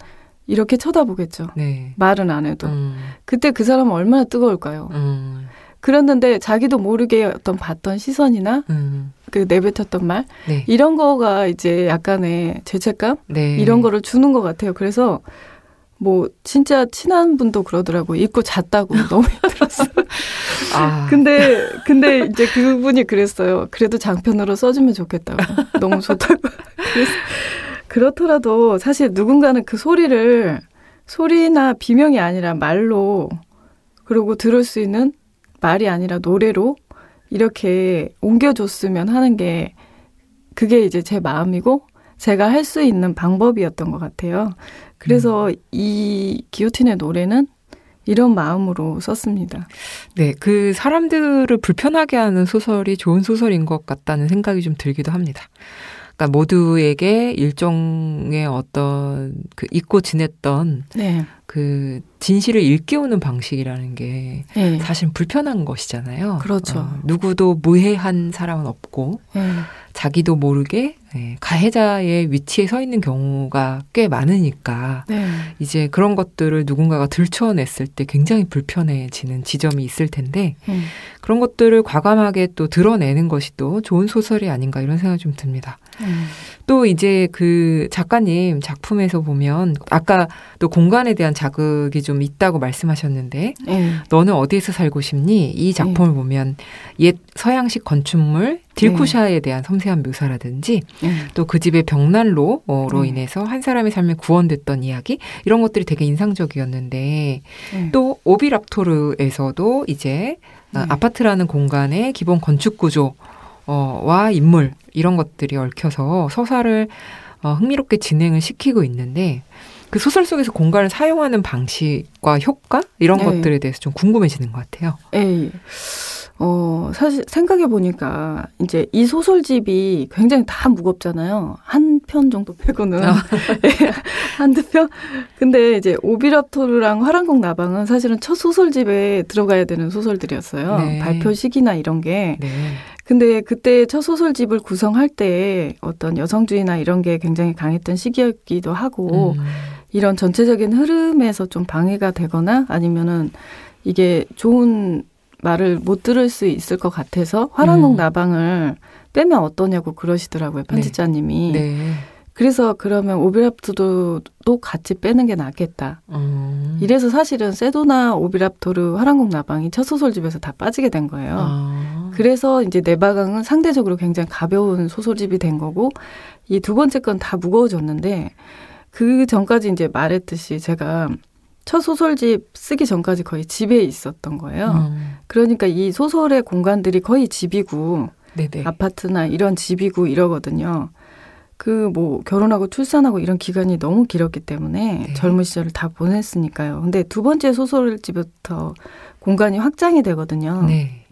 이렇게 쳐다보겠죠. 네. 말은 안 해도 음. 그때 그 사람은 얼마나 뜨거울까요. 음. 그랬는데 자기도 모르게 어떤 봤던 시선이나 음. 그 내뱉었던 말 네. 이런 거가 이제 약간의 죄책감 네. 이런 거를 주는 것 같아요. 그래서 뭐 진짜 친한 분도 그러더라고요. 입고 잤다고 너무 힘들었어. 아. 근데 근데 이제 그분이 그랬어요. 그래도 장편으로 써주면 좋겠다고. 너무 좋다고. 그 그렇더라도 사실 누군가는 그 소리를 소리나 비명이 아니라 말로 그리고 들을 수 있는 말이 아니라 노래로 이렇게 옮겨줬으면 하는 게 그게 이제 제 마음이고 제가 할 수 있는 방법이었던 것 같아요. 그래서 음. 이 기오틴의 노래는 이런 마음으로 썼습니다. 네, 그 사람들을 불편하게 하는 소설이 좋은 소설인 것 같다는 생각이 좀 들기도 합니다. 그러니까 모두에게 일종의 어떤 그 잊고 지냈던 네. 그 진실을 일깨우는 방식이라는 게 네. 사실 불편한 것이잖아요. 그렇죠. 어, 누구도 무해한 사람은 없고 네. 자기도 모르게 네, 가해자의 위치에 서 있는 경우가 꽤 많으니까 네. 이제 그런 것들을 누군가가 들춰냈을 때 굉장히 불편해지는 지점이 있을 텐데 그런 것들을 과감하게 또 드러내는 것이 또 좋은 소설이 아닌가 이런 생각이 좀 듭니다. 또 이제 그 작가님 작품에서 보면 아까 또 공간에 대한 자극이 좀 있다고 말씀하셨는데 네. 너는 어디에서 살고 싶니? 이 작품을 네. 보면 옛 서양식 건축물 딜쿠샤에 네. 대한 섬세한 묘사라든지 또 그 집의 벽난로로 인해서 한 사람의 삶에 구원됐던 이야기 이런 것들이 되게 인상적이었는데 또 오비랍토르에서도 이제 아파트라는 공간의 기본 건축 구조 어, 와 인물 이런 것들이 얽혀서 서사를 어, 흥미롭게 진행을 시키고 있는데 그 소설 속에서 공간을 사용하는 방식과 효과 이런 에 네. 것들에 대해서 좀 궁금해지는 것 같아요. 예. 어, 사실 생각해 보니까 이제 이 소설집이 굉장히 다 무겁잖아요. 한 편 정도 빼고는 아. 예, 한두 편. 근데 이제 오비라토르랑 화랑곡 나방은 사실은 첫 소설집에 들어가야 되는 소설들이었어요. 네. 발표 시기나 이런 게. 네. 근데 그때 첫 소설집을 구성할 때 어떤 여성주의나 이런 게 굉장히 강했던 시기였기도 하고 음. 이런 전체적인 흐름에서 좀 방해가 되거나 아니면은 이게 좋은 말을 못 들을 수 있을 것 같아서 화랑곡 음. 나방을 빼면 어떠냐고 그러시더라고요 네. 편집자님이. 네. 네. 그래서 그러면 오비랍토도 같이 빼는 게 낫겠다. 음. 이래서 사실은 세도나 오비랍토르 화랑곡 나방이 첫 소설집에서 다 빠지게 된 거예요. 아. 그래서 이제 내바강은 상대적으로 굉장히 가벼운 소설집이 된 거고 이 두 번째 건 다 무거워졌는데 그 전까지 이제 말했듯이 제가 첫 소설집 쓰기 전까지 거의 집에 있었던 거예요. 음. 그러니까 이 소설의 공간들이 거의 집이고 네네. 아파트나 이런 집이고 이러거든요. 그 뭐 결혼하고 출산하고 이런 기간이 너무 길었기 때문에 네. 젊은 시절을 다 보냈으니까요. 근데 두 번째 소설집부터 공간이 확장이 되거든요. 네.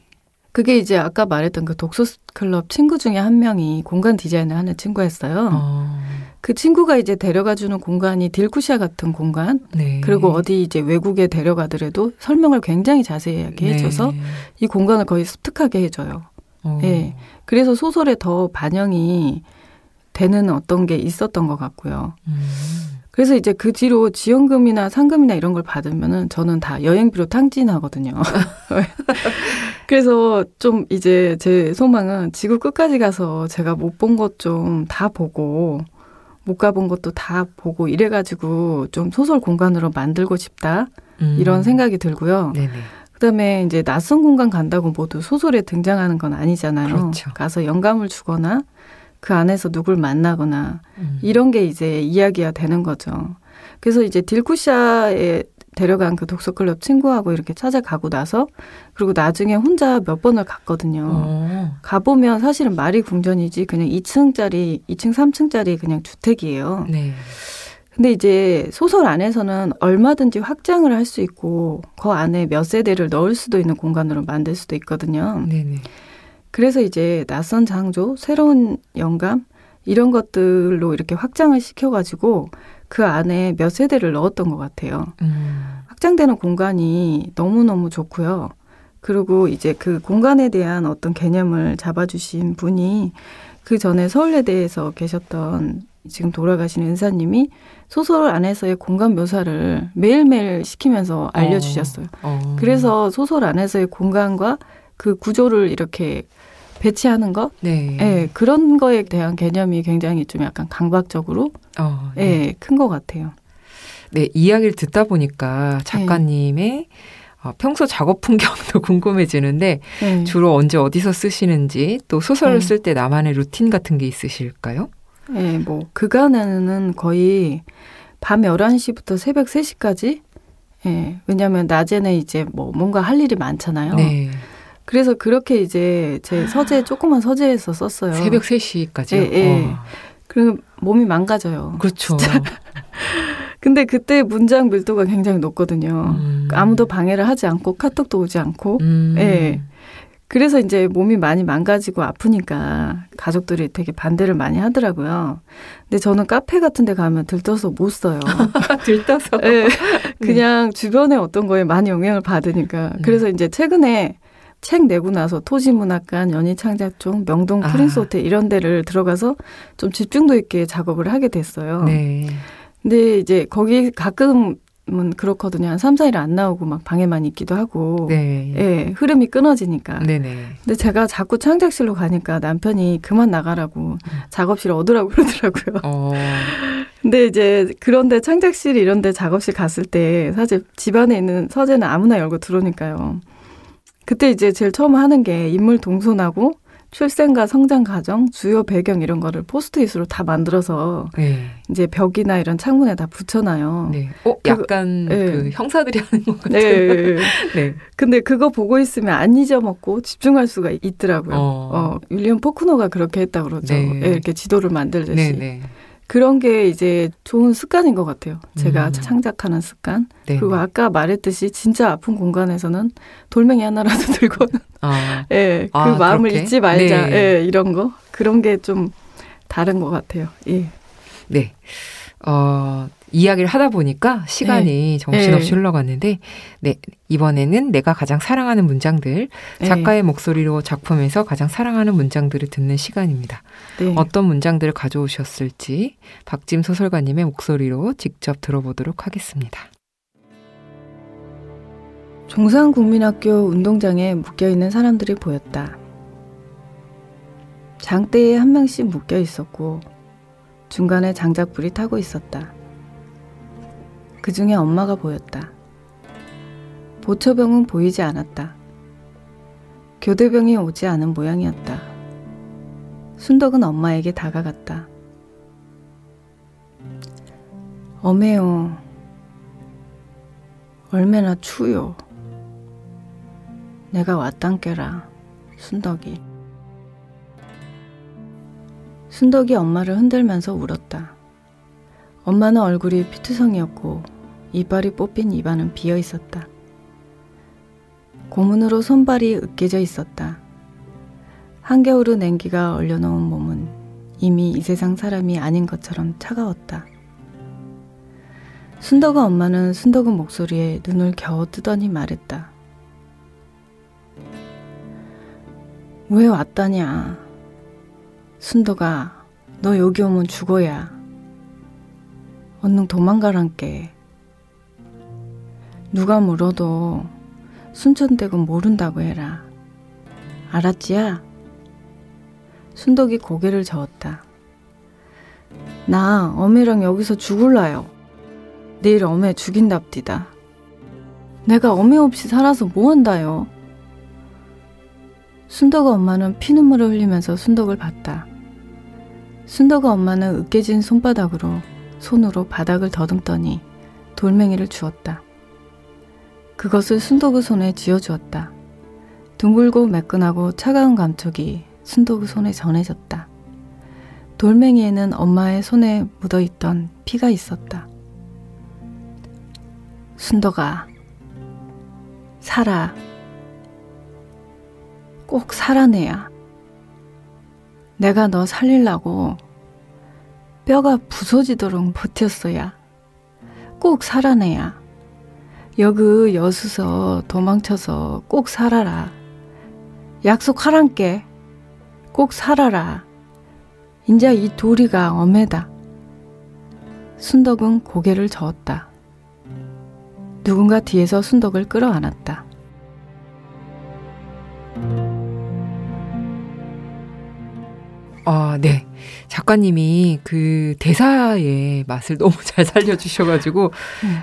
그게 이제 아까 말했던 그 독서 클럽 친구 중에 한 명이 공간 디자인을 하는 친구였어요. 어. 그 친구가 이제 데려가 주는 공간이 딜쿠시아 같은 공간 네. 그리고 어디 이제 외국에 데려가더라도 설명을 굉장히 자세하게 해줘서 네. 이 공간을 거의 습득하게 해줘요. 어. 예. 네. 그래서 소설에 더 반영이 되는 어떤 게 있었던 것 같고요. 음. 그래서 이제 그 뒤로 지원금이나 상금이나 이런 걸 받으면은 저는 다 여행비로 탕진하거든요. 그래서 좀 이제 제 소망은 지구 끝까지 가서 제가 못 본 것 좀 다 보고 못 가본 것도 다 보고 이래가지고 좀 소설 공간으로 만들고 싶다 음. 이런 생각이 들고요. 네네. 그다음에 이제 낯선 공간 간다고 모두 소설에 등장하는 건 아니잖아요. 그렇죠. 가서 영감을 주거나 그 안에서 누굴 만나거나 음. 이런 게 이제 이야기가 되는 거죠. 그래서 이제 딜쿠샤에 데려간 그 독서 클럽 친구하고 이렇게 찾아가고 나서 그리고 나중에 혼자 몇 번을 갔거든요. 오. 어. 가보면 사실은 말이 궁전이지 그냥 2층짜리, 2층, 3층짜리 그냥 주택이에요. 네. 근데 이제 소설 안에서는 얼마든지 확장을 할 수 있고 그 안에 몇 세대를 넣을 수도 있는 공간으로 만들 수도 있거든요. 네네. 그래서 이제 낯선 장조, 새로운 영감 이런 것들로 이렇게 확장을 시켜가지고 그 안에 몇 세대를 넣었던 것 같아요. 음. 확장되는 공간이 너무너무 좋고요. 그리고 이제 그 공간에 대한 어떤 개념을 잡아주신 분이 그 전에 서울예대에서 계셨던 지금 돌아가신 은사님이 소설 안에서의 공간 묘사를 매일매일 시키면서 어. 알려주셨어요. 어. 어. 그래서 소설 안에서의 공간과 그 구조를 이렇게 배치하는 거? 네. 예, 그런 거에 대한 개념이 굉장히 좀 약간 강박적으로 어, 네. 예, 큰것 같아요. 네, 이야기를 듣다 보니까 네. 작가님의 네. 평소 작업 풍경도 궁금해지는데 네. 주로 언제 어디서 쓰시는지 또 소설을 네. 쓸때 나만의 루틴 같은 게 있으실까요? 네, 뭐 그간에는 거의 밤 11시부터 새벽 3시까지 예, 왜냐면 낮에는 이제 뭐 뭔가 할 일이 많잖아요. 네. 그래서 그렇게 이제 제 아. 서재 조그만 서재에서 썼어요. 새벽 3시까지요. 예. 예. 어. 그럼 몸이 망가져요. 그렇죠. 근데 그때 문장 밀도가 굉장히 높거든요. 음. 아무도 방해를 하지 않고 카톡도 오지 않고. 음. 예. 그래서 이제 몸이 많이 망가지고 아프니까 가족들이 되게 반대를 많이 하더라고요. 근데 저는 카페 같은 데 가면 들떠서 못 써요. 들떠서? 예. 네. 그냥 음. 주변에 어떤 거에 많이 영향을 받으니까. 네. 그래서 이제 최근에 책 내고 나서 토지문학관, 연희창작종, 명동 프린스 아. 호텔 이런 데를 들어가서 좀 집중도 있게 작업을 하게 됐어요. 네. 근데 이제 거기 가끔은 그렇거든요. 한 3, 4일 안 나오고 막 방에만 있기도 하고. 네. 예, 흐름이 끊어지니까. 네네. 네. 근데 제가 자꾸 창작실로 가니까 남편이 그만 나가라고 음. 작업실 얻으라고 그러더라고요. 어. 근데 이제 그런데 창작실 이런데 작업실 갔을 때 사실 집안에 있는 서재는 아무나 열고 들어오니까요. 그때 이제 제일 처음 하는 게 인물 동선하고 출생과 성장 과정, 주요 배경 이런 거를 포스트잇으로 다 만들어서 네. 이제 벽이나 이런 창문에 다 붙여놔요. 네. 어, 약간 네. 그 형사들이 하는 것 같아요. 네. 네. 네. 근데 그거 보고 있으면 안 잊어먹고 집중할 수가 있더라고요. 어, 어 윌리엄 포크노가 그렇게 했다 그러죠. 네. 예, 이렇게 지도를 만들듯이. 네, 네. 그런 게 이제 좋은 습관인 것 같아요. 제가 음. 창작하는 습관. 네 그리고 아까 말했듯이 진짜 아픈 공간에서는 돌멩이 하나라도 들고는 아. 예, 그 아, 그 마음을 그렇게? 잊지 말자. 네. 예, 이런 거. 그런 게 좀 다른 것 같아요. 예. 네. 어, 이야기를 하다 보니까 시간이 네. 정신없이 네. 흘러갔는데 네, 이번에는 내가 가장 사랑하는 문장들 네. 작가의 목소리로 작품에서 가장 사랑하는 문장들을 듣는 시간입니다. 어떤 문장들을 가져오셨을지 박짐 소설가님의 목소리로 직접 들어보도록 하겠습니다. 종상국민학교 운동장에 묶여있는 사람들이 보였다. 장대에 한 명씩 묶여 있었고 중간에 장작불이 타고 있었다. 그 중에 엄마가 보였다. 보초병은 보이지 않았다. 교대병이 오지 않은 모양이었다. 순덕은 엄마에게 다가갔다. 어해요 얼마나 추요. 내가 왔단께라. 순덕이. 순덕이 엄마를 흔들면서 울었다. 엄마는 얼굴이 피투성이었고 이빨이 뽑힌 입안은 비어 있었다. 고문으로 손발이 으깨져 있었다. 한겨울은 냉기가 얼려놓은 몸은 이미 이 세상 사람이 아닌 것처럼 차가웠다. 순덕은 엄마는 순덕은 목소리에 눈을 겨우 뜨더니 말했다. 왜 왔다냐? 순덕아, 너 여기 오면 죽어야. 언능 도망가란께. 누가 물어도 순천댁은 모른다고 해라. 알았지야? 순덕이 고개를 저었다. 나 어미랑 여기서 죽을라요. 내일 어메 죽인답디다. 내가 어메 없이 살아서 뭐한다요? 순덕의 엄마는 피눈물을 흘리면서 순덕을 봤다. 순덕의 엄마는 으깨진 손바닥으로 손으로 바닥을 더듬더니 돌멩이를 주었다. 그것을 순도그 손에 쥐어주었다. 둥글고 매끈하고 차가운 감촉이 순도그 손에 전해졌다. 돌멩이에는 엄마의 손에 묻어있던 피가 있었다. 순도가 살아 꼭 살아내야 내가 너살릴라고 뼈가 부서지도록 버텼어야 꼭 살아내야 여그 여수서 도망쳐서 꼭 살아라. 약속하란께. 꼭 살아라. 인자 이 도리가 엄해다. 순덕은 고개를 저었다. 누군가 뒤에서 순덕을 끌어안았다. 아, 네. 작가님이 그 대사의 맛을 너무 잘 살려주셔가지고,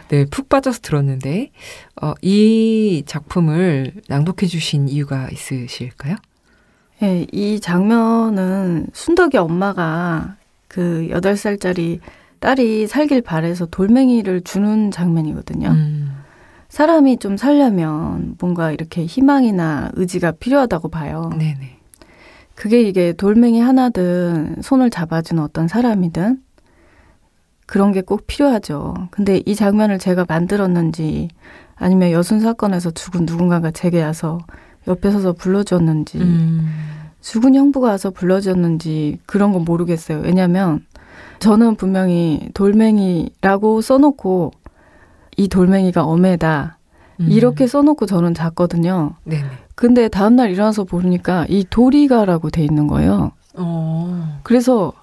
네, 푹 빠져서 들었는데, 어, 이 작품을 낭독해주신 이유가 있으실까요? 네, 이 장면은 순덕이 엄마가 그 8살짜리 딸이 살길 바래서 돌멩이를 주는 장면이거든요. 음. 사람이 좀 살려면 뭔가 이렇게 희망이나 의지가 필요하다고 봐요. 네네. 그게 이게 돌멩이 하나든 손을 잡아준 어떤 사람이든 그런 게 꼭 필요하죠. 근데 이 장면을 제가 만들었는지 아니면 여순 사건에서 죽은 누군가가 제게 와서 옆에 서서 불러줬는지 음. 죽은 형부가 와서 불러줬는지 그런 건 모르겠어요. 왜냐면 하 저는 분명히 돌멩이라고 써놓고 이 돌멩이가 엄해다. 음. 이렇게 써놓고 저는 잤거든요. 네네. 근데 다음날 일어나서 보니까 이 도리가라고 돼 있는 거예요. 어. 그래서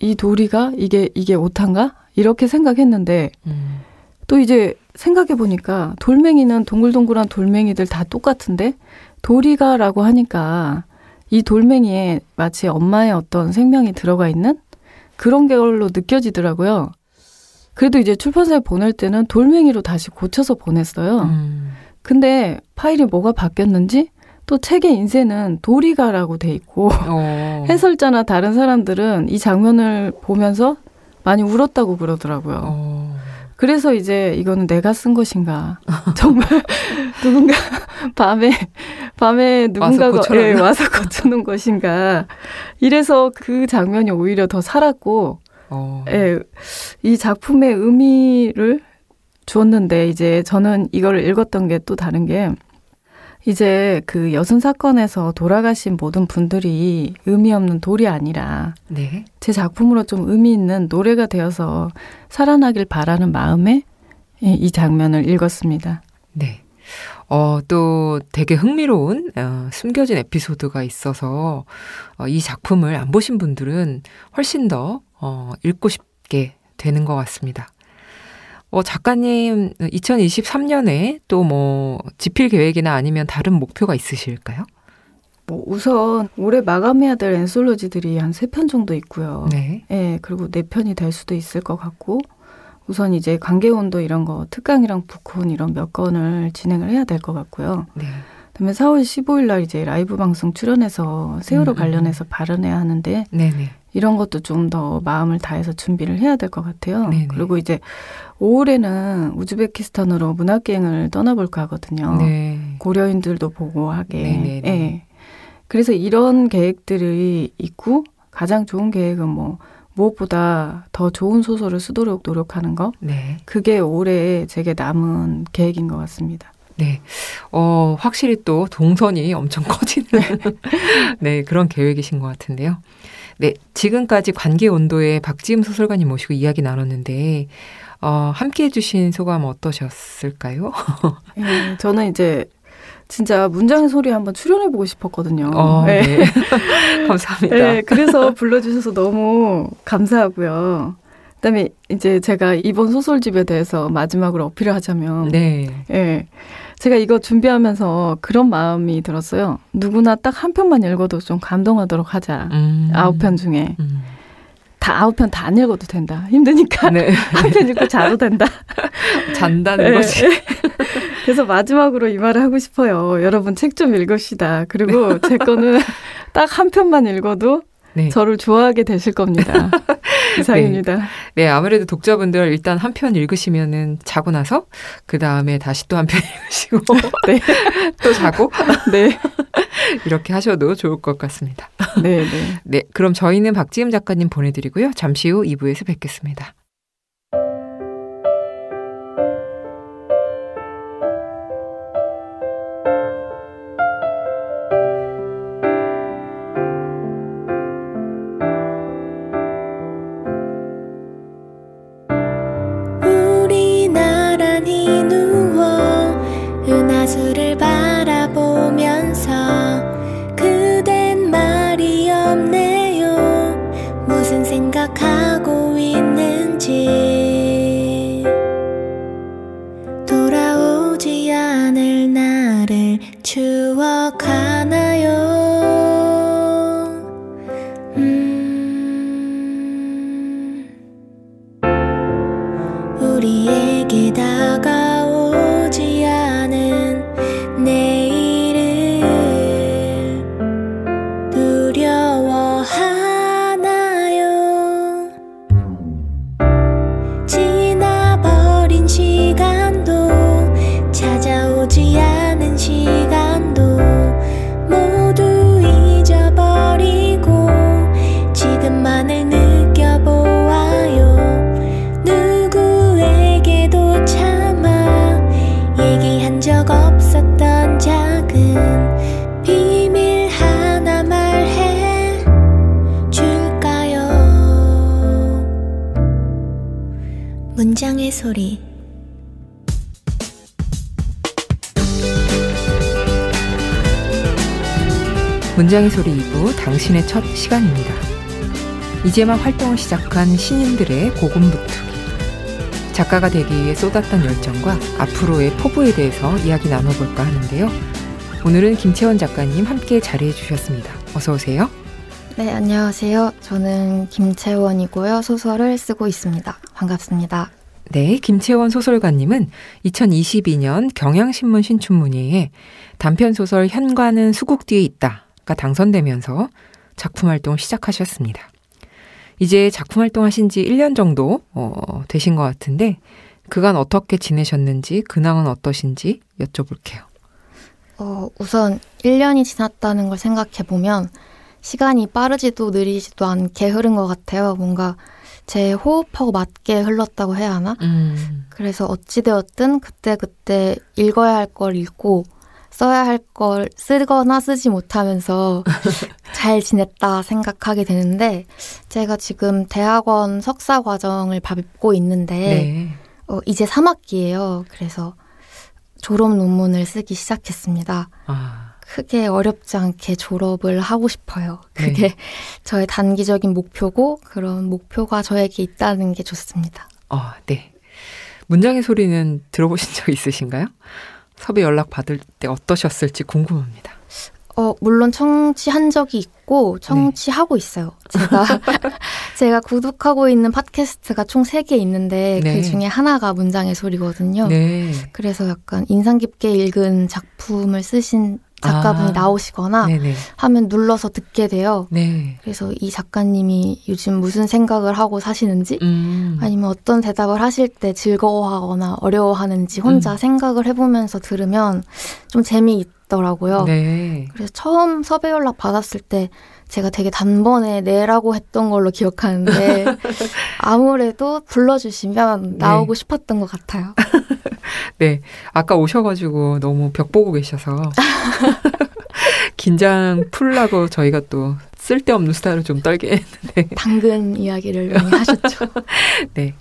이 도리가 이게 이게 옷한가 이렇게 생각했는데 음. 또 이제 생각해 보니까 돌멩이는 동글동글한 돌멩이들 다 똑같은데 도리가라고 하니까 이 돌멩이에 마치 엄마의 어떤 생명이 들어가 있는 그런 계열로 느껴지더라고요. 그래도 이제 출판사에 보낼 때는 돌멩이로 다시 고쳐서 보냈어요. 음. 근데 파일이 뭐가 바뀌었는지 또 책의 인쇄는 도리가라고 돼 있고 어. 해설자나 다른 사람들은 이 장면을 보면서 많이 울었다고 그러더라고요. 어. 그래서 이제 이거는 내가 쓴 것인가 정말 누군가 밤에 밤에 누군가가 와서, 예, 와서 고쳐놓은 것인가 이래서 그 장면이 오히려 더 살았고 어. 예, 이 작품의 의미를 주었는데 이제 저는 이걸 읽었던 게 또 다른 게 이제 그 여순 사건에서 돌아가신 모든 분들이 의미 없는 돌이 아니라 네. 제 작품으로 좀 의미 있는 노래가 되어서 살아나길 바라는 마음에 이 장면을 읽었습니다. 네. 어, 또 되게 흥미로운 어, 숨겨진 에피소드가 있어서 어, 이 작품을 안 보신 분들은 훨씬 더 어, 읽고 싶게 되는 것 같습니다. 어, 작가님 2023년에 또 뭐 집필 계획이나 아니면 다른 목표가 있으실까요? 뭐 우선 올해 마감해야 될 엔솔로지들이 한 세 편 정도 있고요. 네. 예, 그리고 네 편이 될 수도 있을 것 같고 우선 이제 관계온도 이런 거 특강이랑 북콘 이런 몇 건을 진행을 해야 될 것 같고요. 네. 그다음에 4월 15일 날 이제 라이브 방송 출연해서 세월호 음. 음. 관련해서 발언해야 하는데 네네. 이런 것도 좀 더 마음을 다해서 준비를 해야 될 것 같아요. 네네. 그리고 이제 5월에는 우즈베키스탄으로 문학여행을 떠나볼까 하거든요. 네. 고려인들도 보고 하게. 네 예. 그래서 이런 계획들이 있고 가장 좋은 계획은 뭐 무엇보다 더 좋은 소설을 쓰도록 노력하는 거. 네. 그게 올해 제게 남은 계획인 것 같습니다. 네. 어, 확실히 또 동선이 엄청 커지는 네. 네, 그런 계획이신 것 같은데요. 네, 지금까지 관계 온도에 박지음 소설가님 모시고 이야기 나눴는데 어, 함께 해주신 소감 어떠셨을까요? 음, 저는 이제 진짜 문장 소리 한번 출연해 보고 싶었거든요. 어, 네. 네. 감사합니다. 네, 그래서 불러주셔서 너무 감사하고요. 그다음에 이제 제가 이번 소설집에 대해서 마지막으로 어필을 하자면 네. 예. 제가 이거 준비하면서 그런 마음이 들었어요. 누구나 딱 한 편만 읽어도 좀 감동하도록 하자. 음. 아홉 편 중에. 음. 다 아홉 편 다 안 읽어도 된다. 힘드니까 네. 한 편 읽고 자도 된다. 잔다는 네. 거지. 그래서 마지막으로 이 말을 하고 싶어요. 여러분 책 좀 읽읍시다. 그리고 제 거는 딱 한 편만 읽어도 네. 저를 좋아하게 되실 겁니다. 네. 이상입니다. 네. 네. 아무래도 독자분들 일단 한 편 읽으시면은 자고 나서 그 다음에 다시 또 한 편 읽으시고 네. 또 자고 네. 이렇게 하셔도 좋을 것 같습니다. 네, 네. 네, 그럼 저희는 박지임 작가님 보내드리고요. 잠시 후 2부에서 뵙겠습니다. 당신의 첫 시간입니다. 이제 막 활동을 시작한 신인들의 고군분투 작가가 되기 위해 쏟았던 열정과 앞으로의 포부에 대해서 이야기 나눠볼까 하는데요. 오늘은 김채원 작가님 함께 자리해 주셨습니다. 어서 오세요. 네, 안녕하세요. 저는 김채원이고요. 소설을 쓰고 있습니다. 반갑습니다. 네, 김채원 소설가님은 2022년 경향신문 신춘문예에 단편소설 현관은 수국 뒤에 있다 가 당선되면서 작품 활동을 시작하셨습니다. 이제 작품 활동하신 지 1년 정도 어, 되신 것 같은데 그간 어떻게 지내셨는지 근황은 어떠신지 여쭤볼게요. 어, 우선 1년이 지났다는 걸 생각해 보면 시간이 빠르지도 느리지도 않게 흐른 것 같아요. 뭔가 제 호흡하고 맞게 흘렀다고 해야 하나? 음. 그래서 어찌되었든 그때그때 그때 읽어야 할 걸 읽고 써야 할 걸 쓰거나 쓰지 못하면서 잘 지냈다 생각하게 되는데 제가 지금 대학원 석사 과정을 밟고 있는데 네. 어, 이제 3학기예요. 그래서 졸업 논문을 쓰기 시작했습니다. 아. 크게 어렵지 않게 졸업을 하고 싶어요. 네. 그게 네. 저의 단기적인 목표고 그런 목표가 저에게 있다는 게 좋습니다. 어, 네. 문장의 소리는 들어보신 적 있으신가요? 섭외 연락 받을 때 어떠셨을지 궁금합니다. 어, 물론 청취한 적이 있고 청취하고 네. 있어요. 제가 제가 구독하고 있는 팟캐스트가 총3개 있는데 네. 그 중에 하나가 문장의 소리거든요. 네. 그래서 약간 인상 깊게 읽은 작품을 쓰신 작가분이 아, 나오시거나 네네. 하면 눌러서 듣게 돼요. 네. 그래서 이 작가님이 요즘 무슨 생각을 하고 사시는지 음. 아니면 어떤 대답을 하실 때 즐거워하거나 어려워하는지 혼자 음. 생각을 해보면서 들으면 좀 재미있더라고요. 네. 그래서 처음 섭외 연락 받았을 때 제가 되게 단번에 내라고 했던 걸로 기억하는데 아무래도 불러주시면 네. 나오고 네. 싶었던 것 같아요. 네, 아까 오셔가지고 너무 벽 보고 계셔서 긴장 풀라고 저희가 또 쓸데없는 스타일를좀 떨게 했는데. 당근 이야기를 많이 하셨죠. 네.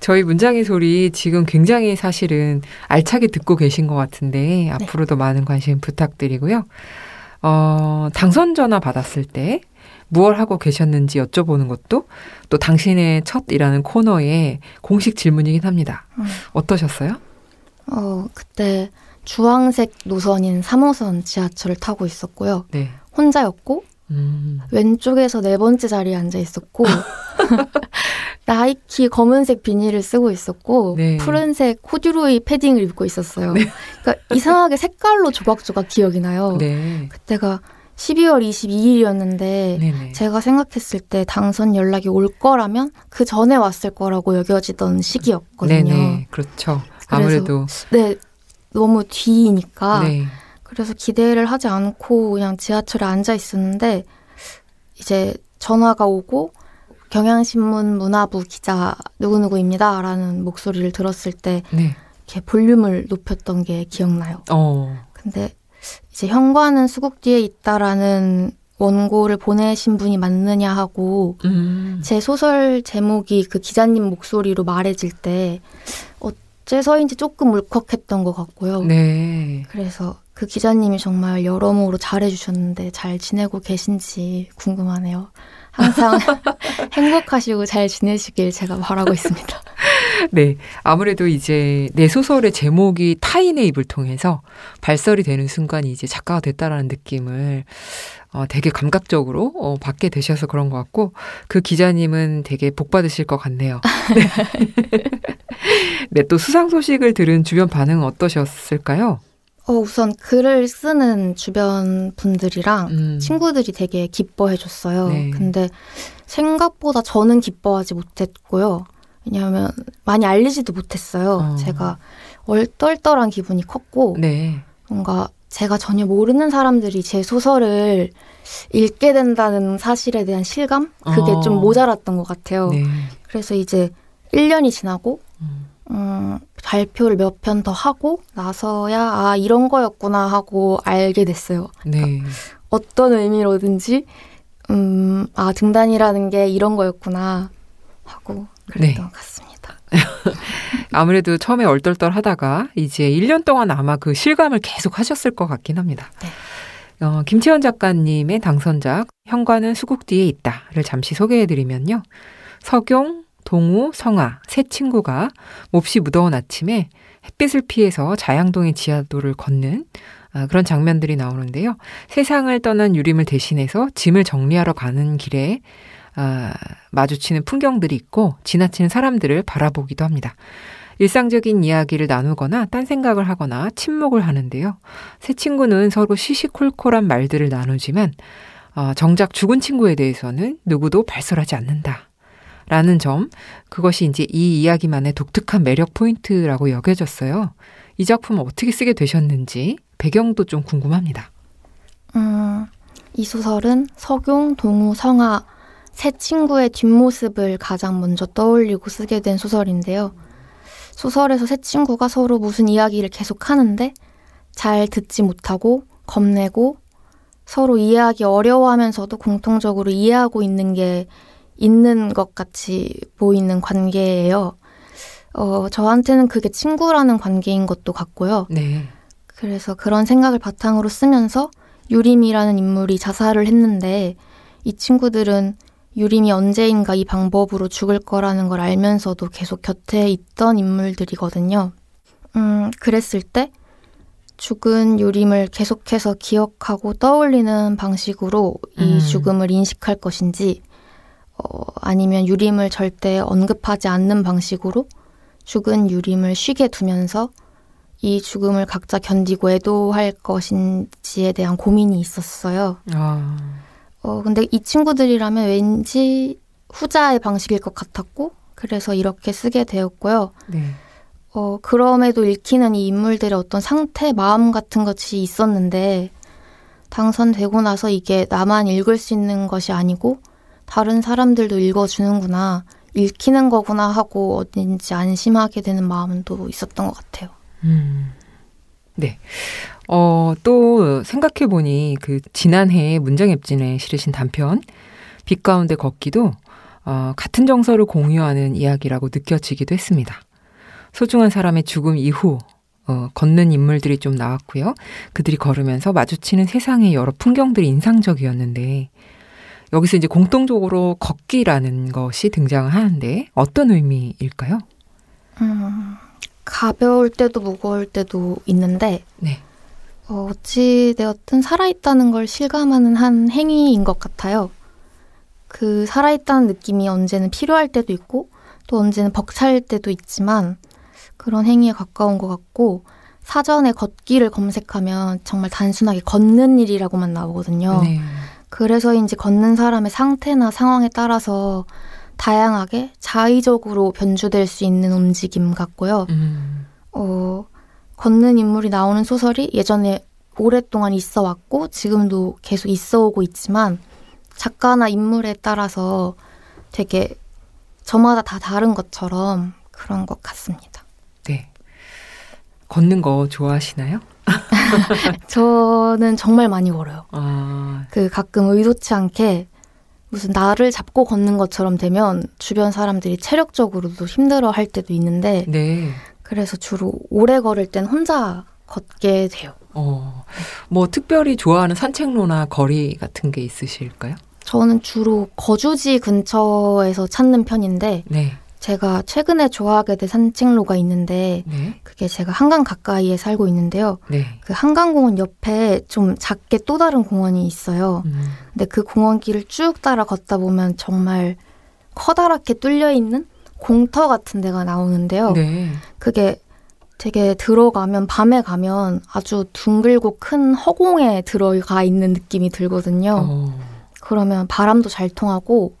저희 문장의 소리 지금 굉장히 사실은 알차게 듣고 계신 것 같은데 네. 앞으로도 네. 많은 관심 부탁드리고요. 어, 당선 전화 받았을 때 무얼 하고 계셨는지 여쭤보는 것도 또 당신의 첫이라는 코너의 공식 질문이긴 합니다. 음. 어떠셨어요? 어, 그때 주황색 노선인 3호선 지하철을 타고 있었고요. 네. 혼자였고 음. 왼쪽에서 네 번째 자리에 앉아 있었고 나이키 검은색 비닐을 쓰고 있었고 네. 푸른색 코듀로이 패딩을 입고 있었어요. 네. 그러니까 이상하게 색깔로 조각조각 기억이 나요. 네. 그때가 12월 22일이었는데 네네. 제가 생각했을 때 당선 연락이 올 거라면 그 전에 왔을 거라고 여겨지던 시기였거든요. 네네. 네. 그렇죠. 아무래도 네 너무 뒤니까 네. 그래서 기대를 하지 않고 그냥 지하철에 앉아 있었는데 이제 전화가 오고 경향신문 문화부 기자 누구누구입니다라는 목소리를 들었을 때 네. 이렇게 볼륨을 높였던 게 기억나요. 어. 근데 이제 현관은 수국 뒤에 있다라는 원고를 보내신 분이 맞느냐 하고 음. 제 소설 제목이 그 기자님 목소리로 말해질 때 어째서인지 조금 울컥했던 것 같고요. 네. 그래서 그 기자님이 정말 여러모로 잘해주셨는데 잘 지내고 계신지 궁금하네요. 항상 행복하시고 잘 지내시길 제가 바라고 있습니다. 네. 아무래도 이제 내 소설의 제목이 타인의 입을 통해서 발설이 되는 순간이 이제 작가가 됐다라는 느낌을 어, 되게 감각적으로 어, 받게 되셔서 그런 것 같고 그 기자님은 되게 복 받으실 것 같네요. 네. 네. 또 수상 소식을 들은 주변 반응은 어떠셨을까요? 어, 우선 글을 쓰는 주변 분들이랑 음. 친구들이 되게 기뻐해 줬어요. 네. 근데 생각보다 저는 기뻐하지 못했고요. 왜냐하면 많이 알리지도 못했어요. 어. 제가 얼떨떨한 기분이 컸고, 네. 뭔가 제가 전혀 모르는 사람들이 제 소설을 읽게 된다는 사실에 대한 실감? 그게 어. 좀 모자랐던 것 같아요. 네. 그래서 이제 1년이 지나고, 음. 음, 발표를 몇 편 더 하고 나서야 아 이런 거였구나 하고 알게 됐어요. 네. 그러니까 어떤 의미로든지 음, 아 등단이라는 게 이런 거였구나 하고 그랬던 네. 것 같습니다. 아무래도 처음에 얼떨떨하다가 이제 1년 동안 아마 그 실감을 계속 하셨을 것 같긴 합니다. 네. 어, 김채연 작가님의 당선작 현관은 수국 뒤에 있다를 잠시 소개해드리면요. 서경, 동우, 성아 세 친구가 몹시 무더운 아침에 햇빛을 피해서 자양동의 지하도를 걷는 아, 그런 장면들이 나오는데요. 세상을 떠난 유림을 대신해서 짐을 정리하러 가는 길에 아, 마주치는 풍경들이 있고 지나치는 사람들을 바라보기도 합니다. 일상적인 이야기를 나누거나 딴 생각을 하거나 침묵을 하는데요. 새 친구는 서로 시시콜콜한 말들을 나누지만 어, 정작 죽은 친구에 대해서는 누구도 발설하지 않는다. 라는 점, 그것이 이제 이 이야기만의 독특한 매력 포인트라고 여겨졌어요. 이 작품 을 어떻게 쓰게 되셨는지 배경도 좀 궁금합니다. 음, 이 소설은 석용, 동우, 성아 세 친구의 뒷모습을 가장 먼저 떠올리고 쓰게 된 소설인데요. 소설에서 세 친구가 서로 무슨 이야기를 계속 하는데 잘 듣지 못하고 겁내고 서로 이해하기 어려워하면서도 공통적으로 이해하고 있는 게 있는 것 같이 보이는 관계예요. 어, 저한테는 그게 친구라는 관계인 것도 같고요. 네. 그래서 그런 생각을 바탕으로 쓰면서 유림이라는 인물이 자살을 했는데 이 친구들은 유림이 언제인가 이 방법으로 죽을 거라는 걸 알면서도 계속 곁에 있던 인물들이거든요. 음, 그랬을 때 죽은 유림을 계속해서 기억하고 떠올리는 방식으로 이 음. 죽음을 인식할 것인지 어, 아니면 유림을 절대 언급하지 않는 방식으로 죽은 유림을 쉬게 두면서 이 죽음을 각자 견디고 애도할 것인지에 대한 고민이 있었어요. 아. 어, 근데 이 친구들이라면 왠지 후자의 방식일 것 같았고, 그래서 이렇게 쓰게 되었고요. 네. 어, 그럼에도 읽히는 이 인물들의 어떤 상태, 마음 같은 것이 있었는데, 당선되고 나서 이게 나만 읽을 수 있는 것이 아니고, 다른 사람들도 읽어주는구나, 읽히는 거구나 하고 어딘지 안심하게 되는 마음도 있었던 것 같아요. 음. 네. 어, 또 생각해보니 그 지난해 문정엽진에 실으신 단편, 빛 가운데 걷기도 어, 같은 정서를 공유하는 이야기라고 느껴지기도 했습니다. 소중한 사람의 죽음 이후 어, 걷는 인물들이 좀 나왔고요. 그들이 걸으면서 마주치는 세상의 여러 풍경들이 인상적이었는데 여기서 이제 공통적으로 걷기라는 것이 등장하는데 어떤 의미일까요? 음, 가벼울 때도 무거울 때도 있는데 네. 어, 어찌되었든 살아있다는 걸 실감하는 한 행위인 것 같아요. 그 살아있다는 느낌이 언제는 필요할 때도 있고 또 언제는 벅찰 때도 있지만 그런 행위에 가까운 것 같고 사전에 걷기를 검색하면 정말 단순하게 걷는 일이라고만 나오거든요. 네. 그래서인지 걷는 사람의 상태나 상황에 따라서 다양하게 자의적으로 변주될 수 있는 움직임 같고요. 음. 어, 걷는 인물이 나오는 소설이 예전에 오랫동안 있어 왔고 지금도 계속 있어 오고 있지만 작가나 인물에 따라서 되게 저마다 다 다른 것처럼 그런 것 같습니다. 네. 걷는 거 좋아하시나요? 저는 정말 많이 걸어요. 아. 그 가끔 의도치 않게 무슨 나를 잡고 걷는 것처럼 되면 주변 사람들이 체력적으로도 힘들어 할 때도 있는데 네. 그래서 주로 오래 걸을 땐 혼자 걷게 돼요. 어, 뭐 특별히 좋아하는 산책로나 거리 같은 게 있으실까요? 저는 주로 거주지 근처에서 찾는 편인데 네. 제가 최근에 좋아하게 된 산책로가 있는데 네. 그게 제가 한강 가까이에 살고 있는데요. 네. 그 한강공원 옆에 좀 작게 또 다른 공원이 있어요. 음. 근데 그 공원 길을 쭉 따라 걷다 보면 정말 커다랗게 뚫려 있는 공터 같은 데가 나오는데요. 네. 그게 되게 들어가면 밤에 가면 아주 둥글고 큰 허공에 들어가 있는 느낌이 들거든요. 오. 어. 그러면 바람도 잘 통하고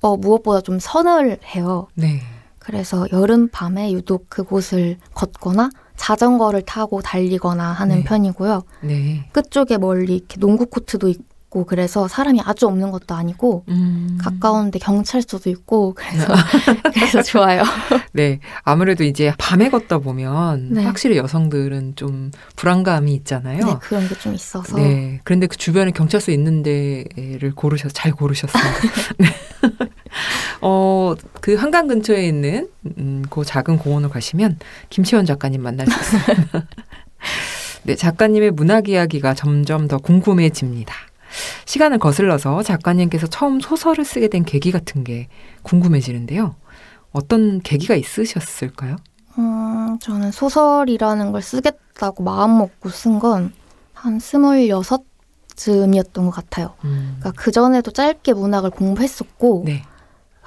어, 무엇보다 좀 서늘해요. 네. 그래서 여름 밤에 유독 그곳을 걷거나 자전거를 타고 달리거나 하는 네. 편이고요. 네. 끝쪽에 멀리 이렇게 농구 코트도 있고 그래서 사람이 아주 없는 것도 아니고 음. 가까운데 경찰서도 있고 그래서 그래서 좋아요. 네, 아무래도 이제 밤에 걷다 보면 네. 확실히 여성들은 좀 불안감이 있잖아요. 네, 그런 게 좀 있어서. 네, 그런데 그 주변에 경찰서 있는 데를 고르셔서 잘 고르셨어요. 네. 어, 그 한강 근처에 있는 음, 그 작은 공원을 가시면 김치원 작가님 만날 수 있습니다. 네, 작가님의 문학 이야기가 점점 더 궁금해집니다. 시간을 거슬러서 작가님께서 처음 소설을 쓰게 된 계기 같은 게 궁금해지는데요. 어떤 계기가 있으셨을까요? 음, 저는 소설이라는 걸 쓰겠다고 마음먹고 쓴 건 한 스물여섯 즈음이었던 것 같아요. 음. 그러니까 그전에도 짧게 문학을 공부했었고 네.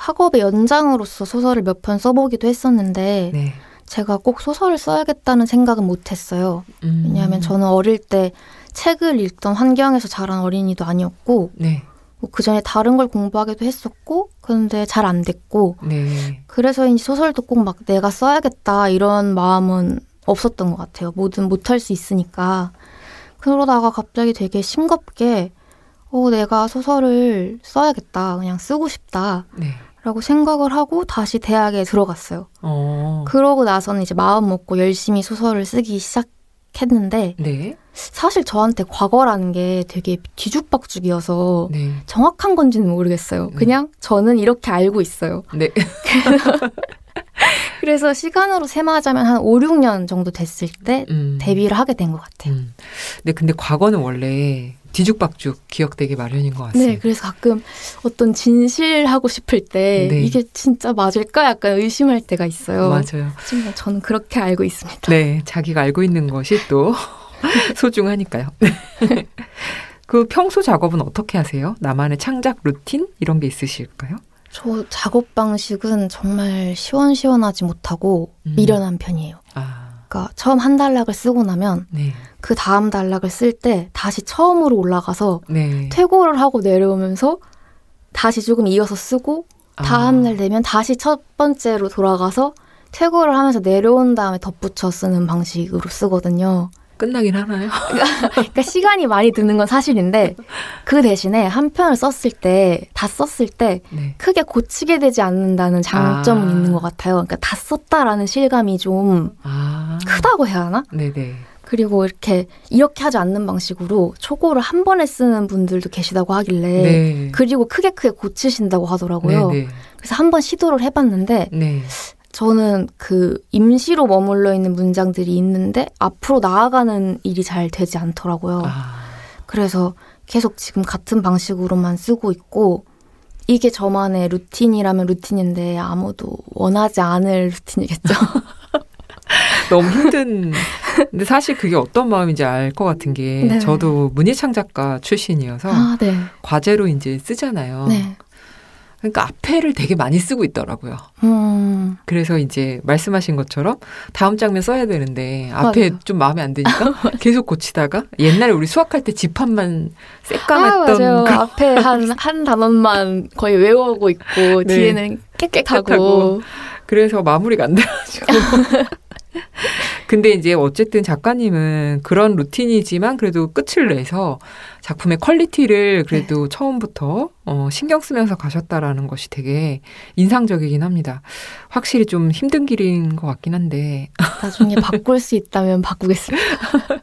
학업의 연장으로서 소설을 몇 편 써보기도 했었는데 네. 제가 꼭 소설을 써야겠다는 생각은 못했어요. 음. 왜냐하면 저는 어릴 때 책을 읽던 환경에서 자란 어린이도 아니었고 네. 뭐그 전에 다른 걸 공부하기도 했었고 그런데 잘 안 됐고 네. 그래서인지 소설도 꼭 막 내가 써야겠다 이런 마음은 없었던 것 같아요. 뭐든 못 할 수 있으니까 그러다가 갑자기 되게 싱겁게 어 내가 소설을 써야겠다 그냥 쓰고 싶다. 네. 라고 생각을 하고 다시 대학에 들어갔어요. 어. 그러고 나서는 이제 마음 먹고 열심히 소설을 쓰기 시작했는데 네. 사실 저한테 과거라는 게 되게 뒤죽박죽이어서 네. 정확한 건지는 모르겠어요. 네. 그냥 저는 이렇게 알고 있어요. 네. 그래서 시간으로 세마하자면 한 5, 6년 정도 됐을 때 음. 데뷔를 하게 된 것 같아요. 음. 네, 근데 과거는 원래 뒤죽박죽 기억되기 마련인 것 네, 같습니다. 네, 그래서 가끔 어떤 진실하고 싶을 때 네. 이게 진짜 맞을까 약간 의심할 때가 있어요. 맞아요. 하지만 저는 그렇게 알고 있습니다. 네, 자기가 알고 있는 것이 또 소중하니까요. 네. 그 평소 작업은 어떻게 하세요? 나만의 창작 루틴 이런 게 있으실까요? 저 작업 방식은 정말 시원시원하지 못하고 음. 미련한 편이에요. 아. 그러니까 처음 한 단락을 쓰고 나면 네. 그 다음 단락을 쓸 때 다시 처음으로 올라가서 네. 퇴고를 하고 내려오면서 다시 조금 이어서 쓰고 아. 다음 날 되면 다시 첫 번째로 돌아가서 퇴고를 하면서 내려온 다음에 덧붙여 쓰는 방식으로 쓰거든요. 끝나긴 하나요? 그러니까 시간이 많이 드는 건 사실인데 그 대신에 한 편을 썼을 때 다 썼을 때 네. 크게 고치게 되지 않는다는 장점은 아. 있는 것 같아요. 그러니까 다 썼다라는 실감이 좀 아. 크다고 해야 하나? 네네. 그리고 이렇게 이렇게 하지 않는 방식으로 초고를 한 번에 쓰는 분들도 계시다고 하길래 네. 그리고 크게 크게 고치신다고 하더라고요. 네, 네. 그래서 한 번 시도를 해봤는데 네. 저는 그 임시로 머물러 있는 문장들이 있는데 앞으로 나아가는 일이 잘 되지 않더라고요. 아. 그래서 계속 지금 같은 방식으로만 쓰고 있고 이게 저만의 루틴이라면 루틴인데 아무도 원하지 않을 루틴이겠죠. 너무 힘든. 근데 사실 그게 어떤 마음인지 알 것 같은 게 네. 저도 문예창 작가 출신이어서 아, 네. 과제로 이제 쓰잖아요. 네. 그러니까 앞에를 되게 많이 쓰고 있더라고요. 음. 그래서 이제 말씀하신 것처럼 다음 장면 써야 되는데 앞에 맞아요. 좀 마음에 안 드니까 계속 고치다가 옛날에 우리 수학할 때 집합만 새까맸던 아, 그 앞에 한 한 단원만 거의 외우고 있고 네. 뒤에는 깨끗하고. 깨끗하고. 그래서 마무리가 안 돼가지고 근데 이제 어쨌든 작가님은 그런 루틴이지만 그래도 끝을 내서 작품의 퀄리티를 그래도 네. 처음부터 어, 신경 쓰면서 가셨다라는 것이 되게 인상적이긴 합니다. 확실히 좀 힘든 길인 것 같긴 한데. 나중에 바꿀 수 있다면 바꾸겠습니다.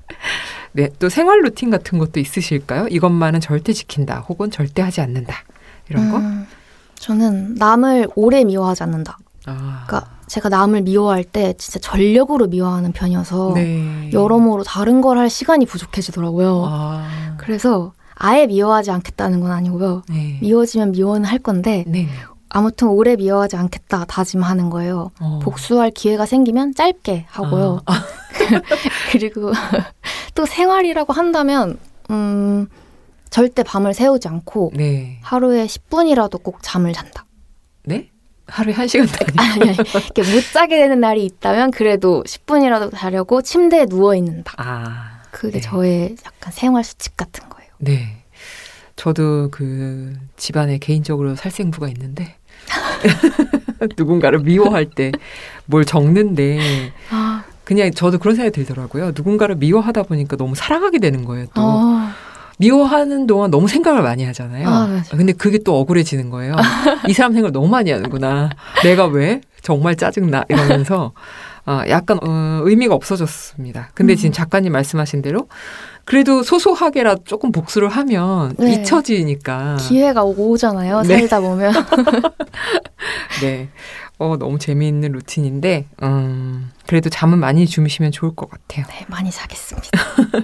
네, 또 생활 루틴 같은 것도 있으실까요? 이것만은 절대 지킨다, 혹은 절대 하지 않는다 이런 거? 음, 저는 남을 오래 미워하지 않는다. 아. 그러니까 제가 남을 미워할 때 진짜 전력으로 미워하는 편이어서 네. 여러모로 다른 걸 할 시간이 부족해지더라고요. 아. 그래서 아예 미워하지 않겠다는 건 아니고요. 네. 미워지면 미워는 할 건데 네. 아무튼 오래 미워하지 않겠다 다짐하는 거예요. 어. 복수할 기회가 생기면 짧게 하고요. 아. 그리고 또 생활이라고 한다면 음 절대 밤을 새우지 않고 네. 하루에 10분이라도 꼭 잠을 잔다. 네? 하루에 한 시간 아니, 아니, 이렇게 못 자게 되는 날이 있다면 그래도 10분이라도 자려고 침대에 누워 있는다. 아, 그게 네. 저의 약간 생활 수칙 같은 거예요. 네, 저도 그 집안에 개인적으로 살생부가 있는데 누군가를 미워할 때 뭘 적는데 아. 그냥 저도 그런 생각이 들더라고요. 누군가를 미워하다 보니까 너무 사랑하게 되는 거예요. 또. 아. 미워하는 동안 너무 생각을 많이 하잖아요. 아, 아, 근데 그게 또 억울해지는 거예요. 이 사람 생각을 너무 많이 하는구나. 내가 왜? 정말 짜증나. 이러면서 어, 약간 어, 의미가 없어졌습니다. 근데 음. 지금 작가님 말씀하신 대로 그래도 소소하게라도 조금 복수를 하면 네. 잊혀지니까 기회가 오잖아요. 네. 살다 보면. 네. 어, 너무 재미있는 루틴인데, 음, 그래도 잠은 많이 주무시면 좋을 것 같아요. 네, 많이 자겠습니다.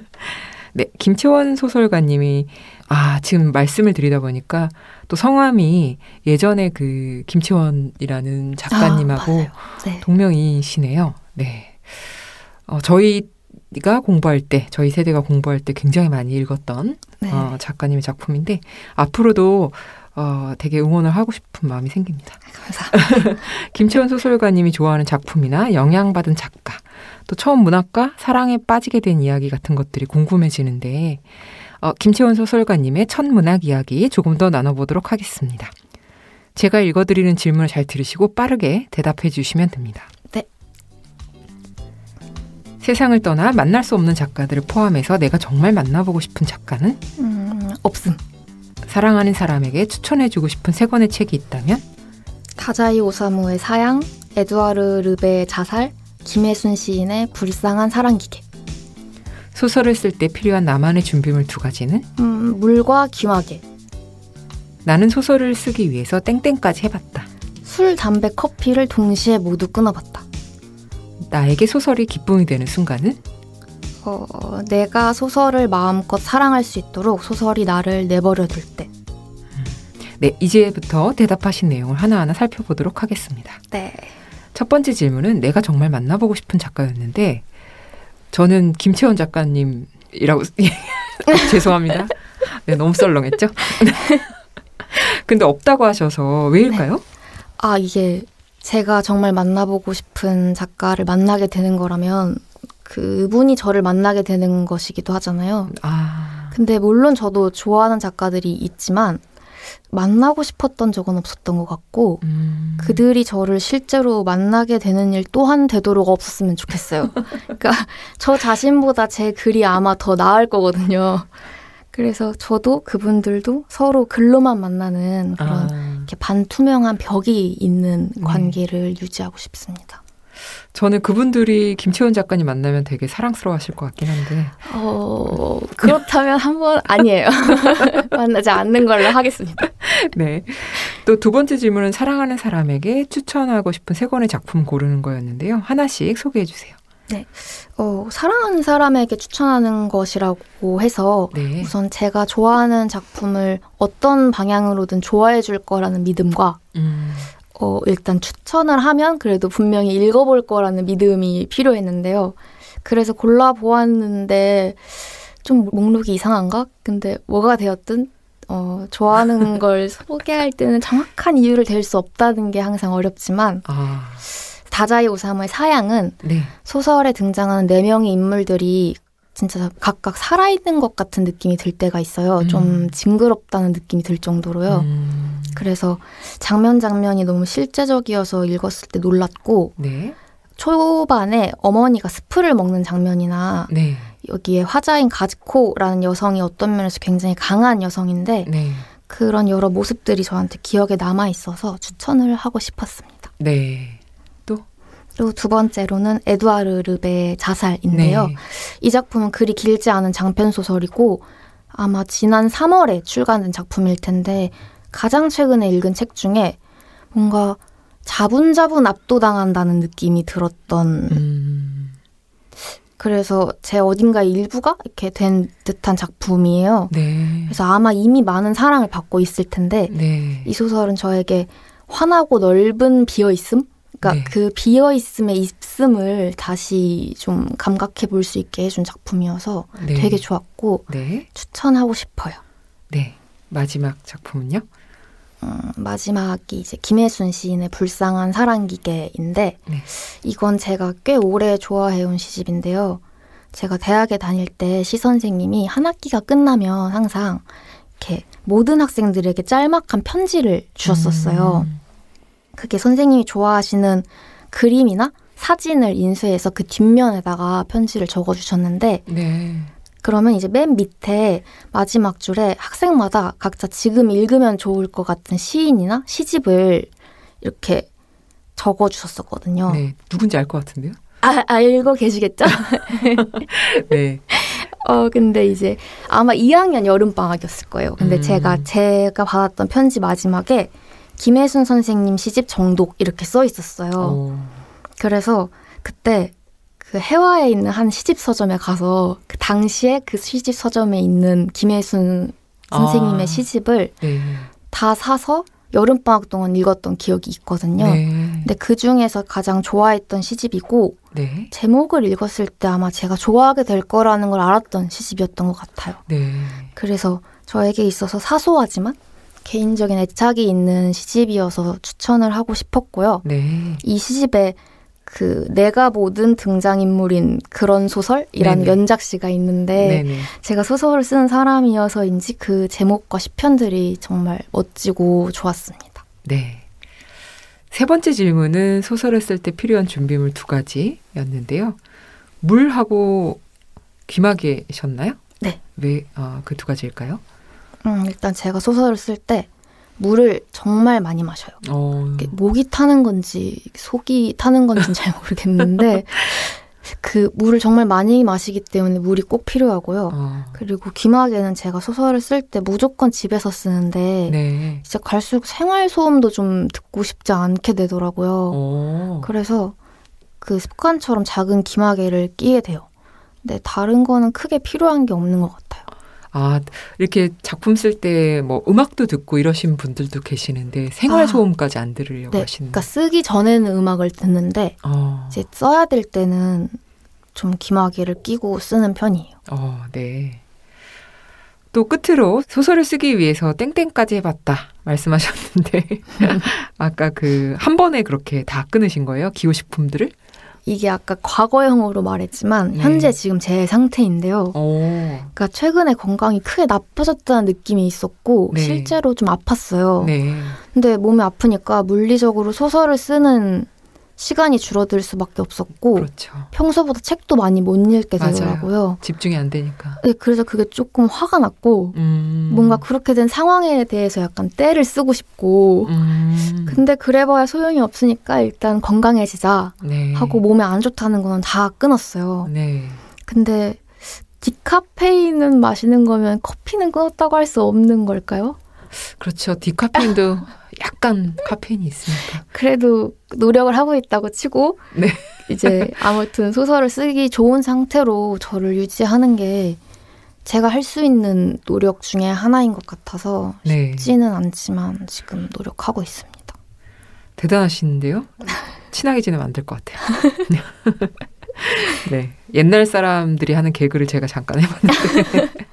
네, 김채원 소설가님이 아, 지금 말씀을 드리다 보니까 또 성함이 예전에 그 김채원이라는 아, 작가님하고 아, 네. 동명이인시네요. 네. 어, 저희가 공부할 때, 저희 세대가 공부할 때 굉장히 많이 읽었던 네. 어, 작가님의 작품인데 앞으로도 어, 되게 응원을 하고 싶은 마음이 생깁니다. 감사합니다. 김채원 소설가님이 좋아하는 작품이나 영향받은 작가, 또 처음 문학과 사랑에 빠지게 된 이야기 같은 것들이 궁금해지는데 어, 김채원 소설가님의 첫 문학 이야기 조금 더 나눠보도록 하겠습니다. 제가 읽어드리는 질문을 잘 들으시고 빠르게 대답해 주시면 됩니다. 네. 세상을 떠나 만날 수 없는 작가들을 포함해서 내가 정말 만나보고 싶은 작가는? 음, 없음. 사랑하는 사람에게 추천해주고 싶은 세 권의 책이 있다면? 다자이 오사무의 사양, 에드와르 르베의 자살, 김혜순 시인의 불쌍한 사랑기계. 소설을 쓸 때 필요한 나만의 준비물 두 가지는? 음, 물과 기화개. 나는 소설을 쓰기 위해서 땡땡까지 해봤다. 술, 담배, 커피를 동시에 모두 끊어봤다. 나에게 소설이 기쁨이 되는 순간은? 어, 내가 소설을 마음껏 사랑할 수 있도록 소설이 나를 내버려 둘 때. 음. 네, 이제부터 대답하신 내용을 하나하나 살펴보도록 하겠습니다. 네. 첫 번째 질문은 내가 정말 만나보고 싶은 작가였는데 저는 김채원 작가님이라고 어, 죄송합니다. 네, 너무 썰렁했죠? 근데 없다고 하셔서 왜일까요? 네. 아, 이게 제가 정말 만나보고 싶은 작가를 만나게 되는 거라면 그분이 저를 만나게 되는 것이기도 하잖아요. 아. 근데 물론 저도 좋아하는 작가들이 있지만 만나고 싶었던 적은 없었던 것 같고 음. 그들이 저를 실제로 만나게 되는 일 또한 되도록 없었으면 좋겠어요. 그러니까 저 자신보다 제 글이 아마 더 나을 거거든요. 그래서 저도 그분들도 서로 글로만 만나는 그런 아. 이렇게 반투명한 벽이 있는 네. 관계를 네. 유지하고 싶습니다. 저는 그분들이 김채원 작가님 만나면 되게 사랑스러워하실 것 같긴 한데. 어 그렇다면 한 번 아니에요 만나지 않는 걸로 하겠습니다. 네. 또 두 번째 질문은 사랑하는 사람에게 추천하고 싶은 세 권의 작품 고르는 거였는데요. 하나씩 소개해 주세요. 네. 어, 사랑하는 사람에게 추천하는 것이라고 해서 네. 우선 제가 좋아하는 작품을 어떤 방향으로든 좋아해 줄 거라는 믿음과 음. 어, 일단 추천을 하면 그래도 분명히 읽어볼 거라는 믿음이 필요했는데요. 그래서 골라보았는데 좀 목록이 이상한가? 근데 뭐가 되었든 어, 좋아하는 걸 소개할 때는 정확한 이유를 댈 수 없다는 게 항상 어렵지만 아... 다자이 오사무의 사양은 네. 소설에 등장하는 네 명의 인물들이 진짜 각각 살아있는 것 같은 느낌이 들 때가 있어요. 음. 좀 징그럽다는 느낌이 들 정도로요. 음. 그래서 장면 장면이 너무 실제적이어서 읽었을 때 놀랐고 네. 초반에 어머니가 스프를 먹는 장면이나 네. 여기에 화자인 가즈코라는 여성이 어떤 면에서 굉장히 강한 여성인데 네. 그런 여러 모습들이 저한테 기억에 남아 있어서 추천을 하고 싶었습니다. 네. 또 그리고 두 번째로는 에두아르 르베의 자살인데요. 네. 이 작품은 그리 길지 않은 장편 소설이고 아마 지난 3월에 출간된 작품일 텐데 가장 최근에 읽은 책 중에 뭔가 자분자분 압도당한다는 느낌이 들었던 음. 그래서 제 어딘가 일부가 이렇게 된 듯한 작품이에요. 네. 그래서 아마 이미 많은 사랑을 받고 있을 텐데 네. 이 소설은 저에게 환하고 넓은 비어 있음, 그러니까 네. 그 비어 있음의 있음을 다시 좀 감각해 볼 수 있게 해준 작품이어서 네. 되게 좋았고 네. 추천하고 싶어요. 네, 마지막 작품은요? 음, 마지막이 이제 김혜순 시인의 불쌍한 사랑기계인데 네. 이건 제가 꽤 오래 좋아해온 시집인데요. 제가 대학에 다닐 때 시 선생님이 한 학기가 끝나면 항상 이렇게 모든 학생들에게 짤막한 편지를 주셨었어요. 음. 그게 선생님이 좋아하시는 그림이나 사진을 인쇄해서 그 뒷면에다가 편지를 적어주셨는데 네. 그러면 이제 맨 밑에 마지막 줄에 학생마다 각자 지금 읽으면 좋을 것 같은 시인이나 시집을 이렇게 적어 주셨었거든요. 네, 누군지 알 것 같은데요? 아, 알고 아, 계시겠죠? 네. 어, 근데 이제 아마 2학년 여름방학이었을 거예요. 근데 음. 제가, 제가 받았던 편지 마지막에 김혜순 선생님 시집 정독 이렇게 써 있었어요. 오. 어. 그래서 그때 그 해와에 있는 한 시집 서점에 가서 그 당시에 그 시집 서점에 있는 김혜순 선생님의 아. 시집을 네. 다 사서 여름방학 동안 읽었던 기억이 있거든요. 네. 근데 그 중에서 가장 좋아했던 시집이고, 네. 제목을 읽었을 때 아마 제가 좋아하게 될 거라는 걸 알았던 시집이었던 것 같아요. 네. 그래서 저에게 있어서 사소하지만 개인적인 애착이 있는 시집이어서 추천을 하고 싶었고요. 네. 이 시집에 그 내가 모든 등장인물인 그런 소설이라는 연작 시가 있는데 네네. 제가 소설을 쓰는 사람이어서인지 그 제목과 시편들이 정말 멋지고 좋았습니다. 네. 세 번째 질문은 소설을 쓸 때 필요한 준비물 두 가지였는데요. 물하고 귀마개셨나요? 네. 왜 그두 어, 그 가지일까요? 음, 일단 제가 소설을 쓸때 물을 정말 많이 마셔요. 어. 목이 타는 건지 속이 타는 건지잘 모르겠는데 그 물을 정말 많이 마시기 때문에 물이 꼭 필요하고요. 어. 그리고 귀마개는 제가 소설을 쓸 때 무조건 집에서 쓰는데 네. 진짜 갈수록 생활 소음도 좀 듣고 싶지 않게 되더라고요. 오. 어. 그래서 그 습관처럼 작은 귀마개를 끼게 돼요. 근데 다른 거는 크게 필요한 게 없는 것 같아요. 아, 이렇게 작품 쓸 때 뭐 음악도 듣고 이러신 분들도 계시는데 생활 아. 소음까지 안 들으려고 네, 하시는. 그러니까 쓰기 전에는 음악을 듣는데 어. 이제 써야 될 때는 좀 귀마개를 끼고 쓰는 편이에요. 어, 네. 또 끝으로 소설을 쓰기 위해서 땡땡까지 해봤다 말씀하셨는데 아까 그 한 번에 그렇게 다 끊으신 거예요? 기호식품들을? 이게 아까 과거형으로 말했지만 네. 현재 지금 제 상태인데요. 오. 그러니까 최근에 건강이 크게 나빠졌다는 느낌이 있었고 네. 실제로 좀 아팠어요. 네. 근데 몸이 아프니까 물리적으로 소설을 쓰는 시간이 줄어들 수밖에 없었고 그렇죠. 평소보다 책도 많이 못 읽게 되더라고요. 맞아요. 집중이 안 되니까. 네, 그래서 그게 조금 화가 났고 음. 뭔가 그렇게 된 상황에 대해서 약간 때를 쓰고 싶고 음. 근데 그래봐야 소용이 없으니까 일단 건강해지자 네. 하고 몸에 안 좋다는 건 다 끊었어요. 네. 근데 디카페인은 마시는 거면 커피는 끊었다고 할 수 없는 걸까요? 그렇죠. 디카페인도 약간 카페인이 있으니까. 그래도 노력을 하고 있다고 치고 네. 이제 아무튼 소설을 쓰기 좋은 상태로 저를 유지하는 게 제가 할 수 있는 노력 중에 하나인 것 같아서 네. 쉽지는 네. 않지만 지금 노력하고 있습니다. 대단하신데요. 친하게 지내면 안 될 것 같아요. 네. 옛날 사람들이 하는 개그를 제가 잠깐 해봤는데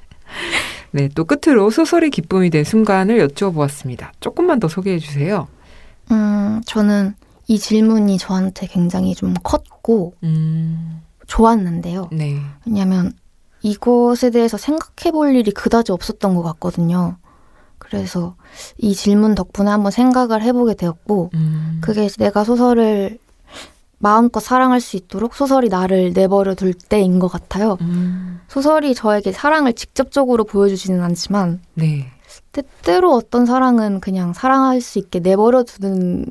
네, 또 끝으로 소설이 기쁨이 된 순간을 여쭤보았습니다. 조금만 더 소개해 주세요. 음, 저는 이 질문이 저한테 굉장히 좀 컸고 음. 좋았는데요. 네. 왜냐하면 이곳에 대해서 생각해 볼 일이 그다지 없었던 것 같거든요. 그래서 이 질문 덕분에 한번 생각을 해보게 되었고 음. 그게 내가 소설을 마음껏 사랑할 수 있도록 소설이 나를 내버려 둘 때인 것 같아요. 음. 소설이 저에게 사랑을 직접적으로 보여주지는 않지만 네. 때때로 어떤 사랑은 그냥 사랑할 수 있게 내버려 두는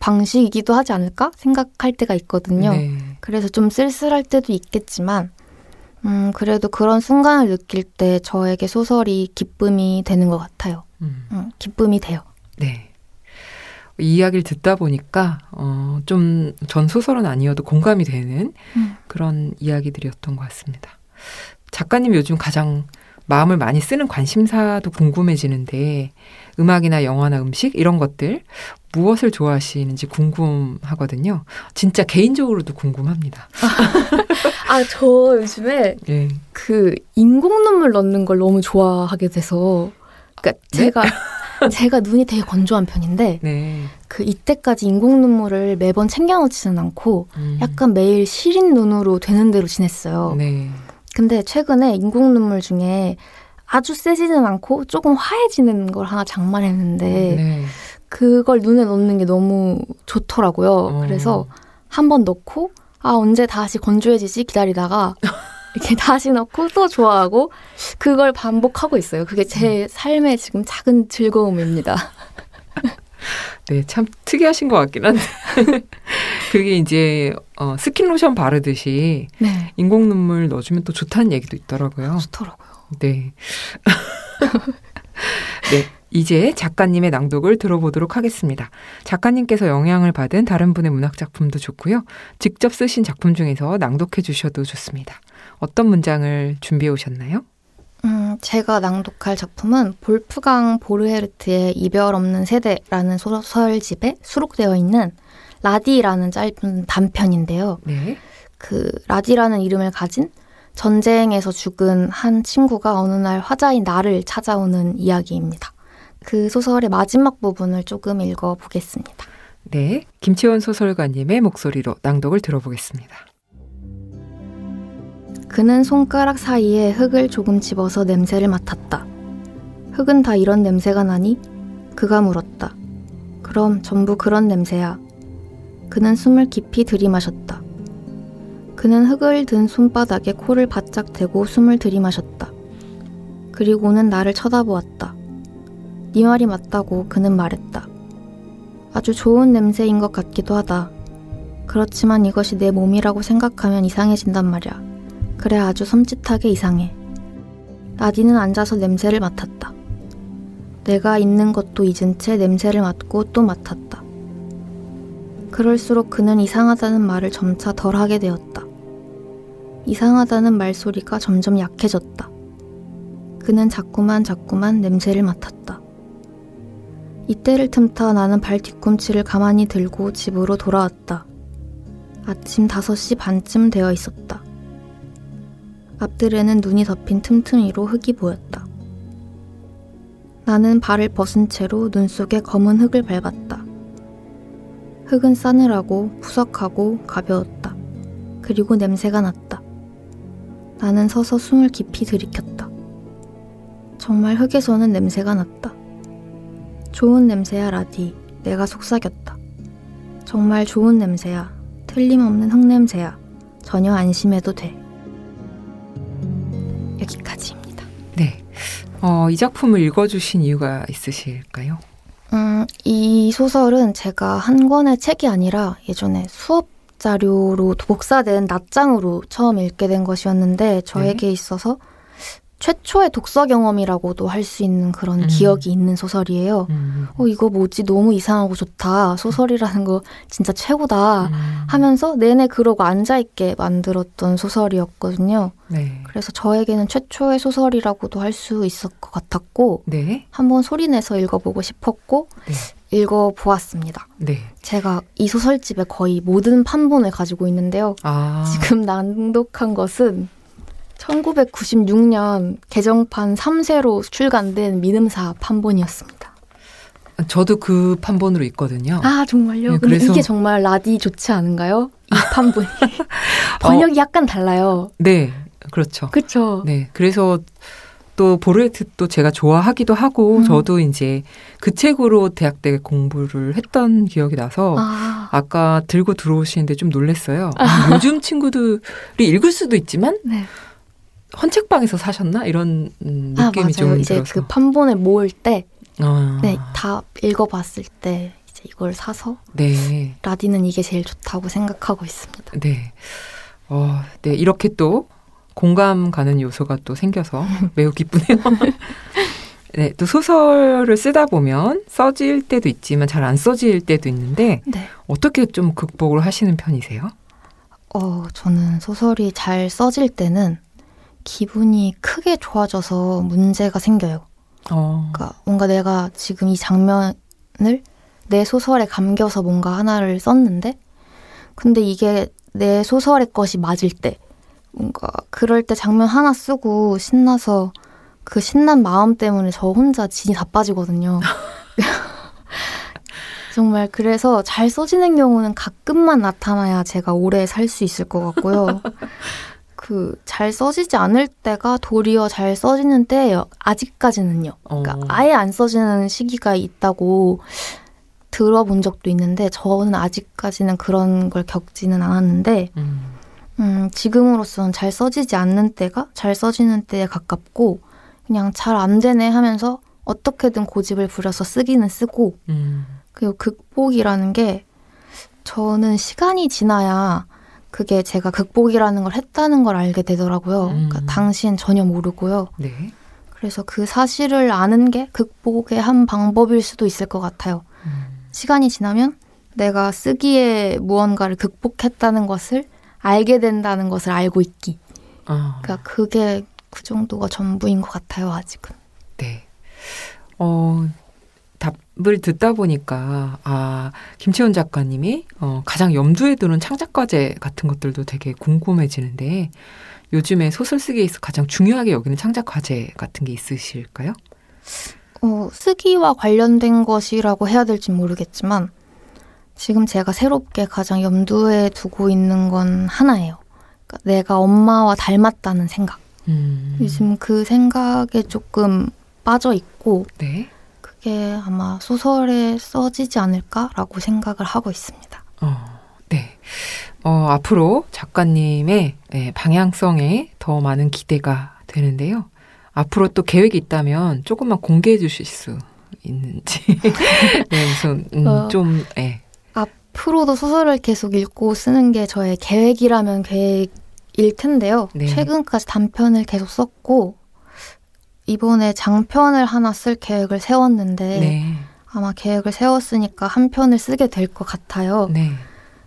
방식이기도 하지 않을까 생각할 때가 있거든요. 네. 그래서 좀 쓸쓸할 때도 있겠지만 음, 그래도 그런 순간을 느낄 때 저에게 소설이 기쁨이 되는 것 같아요. 음. 음, 기쁨이 돼요. 네. 이야기를 듣다 보니까 어, 좀 전 소설은 아니어도 공감이 되는 음. 그런 이야기들이었던 것 같습니다. 작가님 요즘 가장 마음을 많이 쓰는 관심사도 궁금해지는데 음악이나 영화나 음식 이런 것들 무엇을 좋아하시는지 궁금하거든요. 진짜 개인적으로도 궁금합니다. 아, 저 요즘에 예. 그 인공 눈물 넣는 걸 너무 좋아하게 돼서 그러니까 네? 제가 제가 눈이 되게 건조한 편인데 네. 그 이때까지 인공 눈물을 매번 챙겨 넣지는 않고 음. 약간 매일 시린 눈으로 되는 대로 지냈어요. 네. 근데 최근에 인공 눈물 중에 아주 세지는 않고 조금 화해지는 걸 하나 장만했는데 네. 그걸 눈에 넣는 게 너무 좋더라고요. 어. 그래서 한 번 넣고 아 언제 다시 건조해지지 기다리다가 이렇게 다시 넣고 또 좋아하고 그걸 반복하고 있어요. 그게 제 음. 삶의 지금 작은 즐거움입니다. 네, 참 특이하신 것 같긴 한데. 그게 이제 어, 스킨 로션 바르듯이 네. 인공 눈물 넣어주면 또 좋다는 얘기도 있더라고요. 좋더라고요. 네. 네. 이제 작가님의 낭독을 들어보도록 하겠습니다. 작가님께서 영향을 받은 다른 분의 문학 작품도 좋고요. 직접 쓰신 작품 중에서 낭독해 주셔도 좋습니다. 어떤 문장을 준비해 오셨나요? 음, 제가 낭독할 작품은 볼프강 보르헤르트의 이별 없는 세대라는 소설집에 수록되어 있는 라디라는 짧은 단편인데요. 네. 그 라디라는 이름을 가진 전쟁에서 죽은 한 친구가 어느 날 화자인 나를 찾아오는 이야기입니다. 그 소설의 마지막 부분을 조금 읽어보겠습니다. 네, 김채원 소설가님의 목소리로 낭독을 들어보겠습니다. 그는 손가락 사이에 흙을 조금 집어서 냄새를 맡았다. 흙은 다 이런 냄새가 나니? 그가 물었다. 그럼 전부 그런 냄새야. 그는 숨을 깊이 들이마셨다. 그는 흙을 든 손바닥에 코를 바짝 대고 숨을 들이마셨다. 그리고는 나를 쳐다보았다. 네 말이 맞다고 그는 말했다. 아주 좋은 냄새인 것 같기도 하다. 그렇지만 이것이 내 몸이라고 생각하면 이상해진단 말이야. 그래 아주 섬찟하게 이상해. 나디는 앉아서 냄새를 맡았다. 내가 있는 것도 잊은 채 냄새를 맡고 또 맡았다. 그럴수록 그는 이상하다는 말을 점차 덜 하게 되었다. 이상하다는 말소리가 점점 약해졌다. 그는 자꾸만 자꾸만 냄새를 맡았다. 이때를 틈타 나는 발 뒤꿈치를 가만히 들고 집으로 돌아왔다. 아침 5시 반쯤 되어 있었다. 앞뜰에는 눈이 덮인 틈틈이로 흙이 보였다. 나는 발을 벗은 채로 눈 속에 검은 흙을 밟았다. 흙은 싸늘하고 푸석하고 가벼웠다. 그리고 냄새가 났다. 나는 서서 숨을 깊이 들이켰다. 정말 흙에서는 냄새가 났다. 좋은 냄새야, 라디. 내가 속삭였다. 정말 좋은 냄새야. 틀림없는 흙냄새야. 전혀 안심해도 돼. 여기까지입니다. 네. 어, 이 작품을 읽어주신 이유가 있으실까요? 음, 이 소설은 제가 한 권의 책이 아니라 예전에 수업 자료로 복사된 낱장으로 처음 읽게 된 것이었는데 저에게 네. 있어서 최초의 독서 경험이라고도 할 수 있는 그런 음. 기억이 있는 소설이에요. 음, 음. 어, 이거 뭐지? 너무 이상하고 좋다. 소설이라는 거 진짜 최고다. 음. 하면서 내내 그러고 앉아있게 만들었던 소설이었거든요. 네. 그래서 저에게는 최초의 소설이라고도 할 수 있을 것 같았고, 네. 한번 소리내서 읽어보고 싶었고, 네. 읽어보았습니다. 네. 제가 이 소설집의 거의 모든 판본을 가지고 있는데요. 아. 지금 낭독한 것은 1996년 개정판 3세로 출간된 민음사 판본이었습니다. 저도 그 판본으로 있거든요. 아 정말요? 네, 그래서 이게 정말 라디 좋지 않은가요? 이 아. 판본이 번역이 어, 약간 달라요. 네, 그렇죠. 그렇죠. 네, 그래서 또 보르헤트도 제가 좋아하기도 하고 음. 저도 이제 그 책으로 대학 때 공부를 했던 기억이 나서 아. 까 들고 들어오시는데 좀 놀랐어요. 아. 요즘 친구들이 읽을 수도 있지만. 네. 헌책방에서 사셨나 이런 아, 느낌이 아, 맞아요. 좀 이제 들어서. 그 판본을 모을 때, 아. 네, 다 읽어봤을 때 이제 이걸 사서 네. 라디는 이게 제일 좋다고 생각하고 있습니다. 네, 어, 네 이렇게 또 공감 가는 요소가 또 생겨서 매우 기쁘네요. 네, 또 소설을 쓰다 보면 써질 때도 있지만 잘 안 써질 때도 있는데 네. 어떻게 좀 극복을 하시는 편이세요? 어, 저는 소설이 잘 써질 때는 기분이 크게 좋아져서 문제가 생겨요. 어. 그러니까 뭔가 내가 지금 이 장면을 내 소설에 감겨서 뭔가 하나를 썼는데 근데 이게 내 소설의 것이 맞을 때 뭔가 그럴 때 장면 하나 쓰고 신나서 그 신난 마음 때문에 저 혼자 진이 다 빠지거든요. 정말 그래서 잘 써지는 경우는 가끔만 나타나야 제가 오래 살 수 있을 것 같고요. 그잘 써지지 않을 때가 도리어 잘 써지는 때예요. 아직까지는요. 그러니까 어. 아예 안 써지는 시기가 있다고 들어본 적도 있는데 저는 아직까지는 그런 걸 겪지는 않았는데 음. 음, 지금으로서는 잘 써지지 않는 때가 잘 써지는 때에 가깝고 그냥 잘 안 되네 하면서 어떻게든 고집을 부려서 쓰기는 쓰고 음. 그리고 극복이라는 게 저는 시간이 지나야 그게 제가 극복이라는 걸 했다는 걸 알게 되더라고요. 음. 그러니까 당신 전혀 모르고요. 네. 그래서 그 사실을 아는 게 극복의 한 방법일 수도 있을 것 같아요. 음. 시간이 지나면 내가 쓰기에 무언가를 극복했다는 것을 알게 된다는 것을 알고 있기. 아. 그러니까 그게 그 정도가 전부인 것 같아요, 아직은. 네. 어, 을 듣다 보니까 아 김채원 작가님이 어, 가장 염두에 두는 창작 과제 같은 것들도 되게 궁금해지는데 요즘에 소설 쓰기에 있어 가장 중요하게 여기는 창작 과제 같은 게 있으실까요? 어, 쓰기와 관련된 것이라고 해야 될지 모르겠지만 지금 제가 새롭게 가장 염두에 두고 있는 건 하나예요. 그러니까 내가 엄마와 닮았다는 생각. 음. 요즘 그 생각에 조금 빠져 있고 네. 그게 아마 소설에 써지지 않을까라고 생각을 하고 있습니다. 어, 네. 어, 앞으로 작가님의 네, 방향성에 더 많은 기대가 되는데요. 앞으로 또 계획이 있다면 조금만 공개해 주실 수 있는지. 네, 우선 음, 어, 좀 네. 앞으로도 소설을 계속 읽고 쓰는 게 저의 계획이라면 계획일 텐데요. 네. 최근까지 단편을 계속 썼고 이번에 장편을 하나 쓸 계획을 세웠는데 네. 아마 계획을 세웠으니까 한 편을 쓰게 될 것 같아요. 네.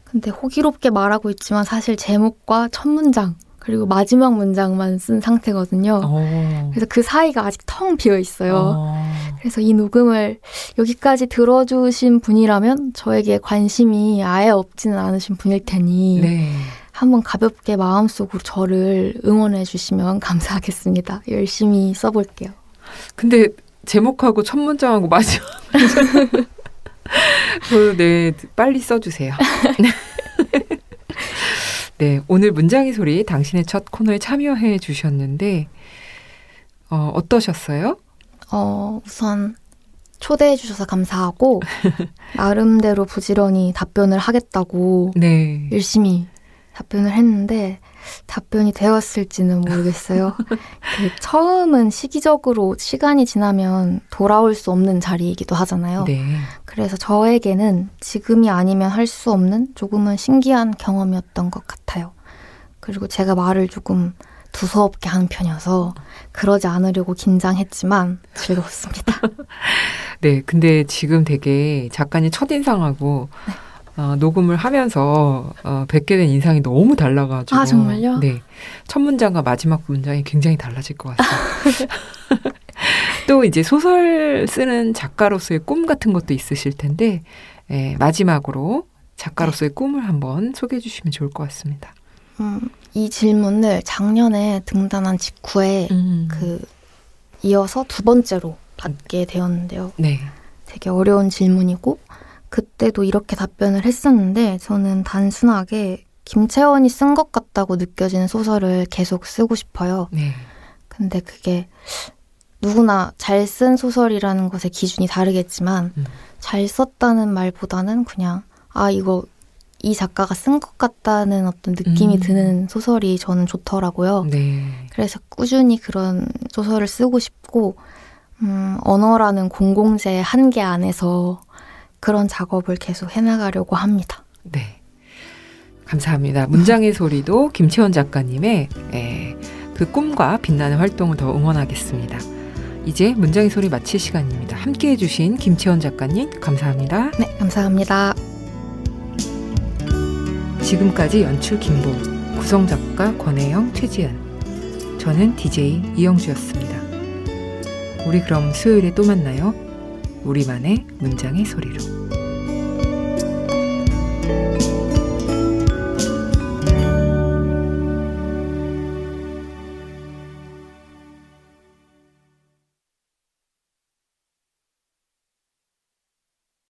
근데 호기롭게 말하고 있지만 사실 제목과 첫 문장 그리고 마지막 문장만 쓴 상태거든요. 오. 어. 그래서 그 사이가 아직 텅 비어 있어요. 오. 어. 그래서 이 녹음을 여기까지 들어주신 분이라면 저에게 관심이 아예 없지는 않으신 분일 테니 네. 한번 가볍게 마음속으로 저를 응원해 주시면 감사하겠습니다. 열심히 써볼게요. 근데 제목하고 첫 문장하고 마지막 문장. 네, 빨리 써주세요. 네, 오늘 문장의 소리 당신의 첫 코너에 참여해 주셨는데, 어, 어떠셨어요? 어, 우선 초대해 주셔서 감사하고, 나름대로 부지런히 답변을 하겠다고 네. 열심히 답변을 했는데 답변이 되었을지는 모르겠어요. 그 처음은 시기적으로 시간이 지나면 돌아올 수 없는 자리이기도 하잖아요. 네. 그래서 저에게는 지금이 아니면 할 수 없는 조금은 신기한 경험이었던 것 같아요. 그리고 제가 말을 조금 두서없게 하 편이어서 그러지 않으려고 긴장했지만 즐거웠습니다. 네, 근데 지금 되게 작가님 첫인상하고 네. 어, 녹음을 하면서 어, 뵙게 된 인상이 너무 달라가지고 아 정말요? 네, 첫 문장과 마지막 문장이 굉장히 달라질 것 같아요. 또 이제 소설 쓰는 작가로서의 꿈 같은 것도 있으실 텐데 예, 마지막으로 작가로서의 네. 꿈을 한번 소개해 주시면 좋을 것 같습니다. 음, 이 질문을 작년에 등단한 직후에 음. 그 이어서 두 번째로 받게 되었는데요. 네. 되게 어려운 질문이고 그때도 이렇게 답변을 했었는데 저는 단순하게 김채원이 쓴 것 같다고 느껴지는 소설을 계속 쓰고 싶어요. 네. 근데 그게 누구나 잘 쓴 소설이라는 것의 기준이 다르겠지만 음. 잘 썼다는 말보다는 그냥 아 이거 이 작가가 쓴 것 같다는 어떤 느낌이 음. 드는 소설이 저는 좋더라고요. 네. 그래서 꾸준히 그런 소설을 쓰고 싶고 음, 언어라는 공공재의 한계 안에서 그런 작업을 계속 해나가려고 합니다. 네. 감사합니다. 문장의 소리도 김채원 작가님의 에, 예, 그 꿈과 빛나는 활동을 더 응원하겠습니다. 이제 문장의 소리 마칠 시간입니다. 함께 해주신 김채원 작가님, 감사합니다. 네, 감사합니다. 지금까지 연출 김보, 구성작가 권혜영, 최지은. 저는 DJ 이영주였습니다. 우리 그럼 수요일에 또 만나요. 우리만의 문장의 소리로.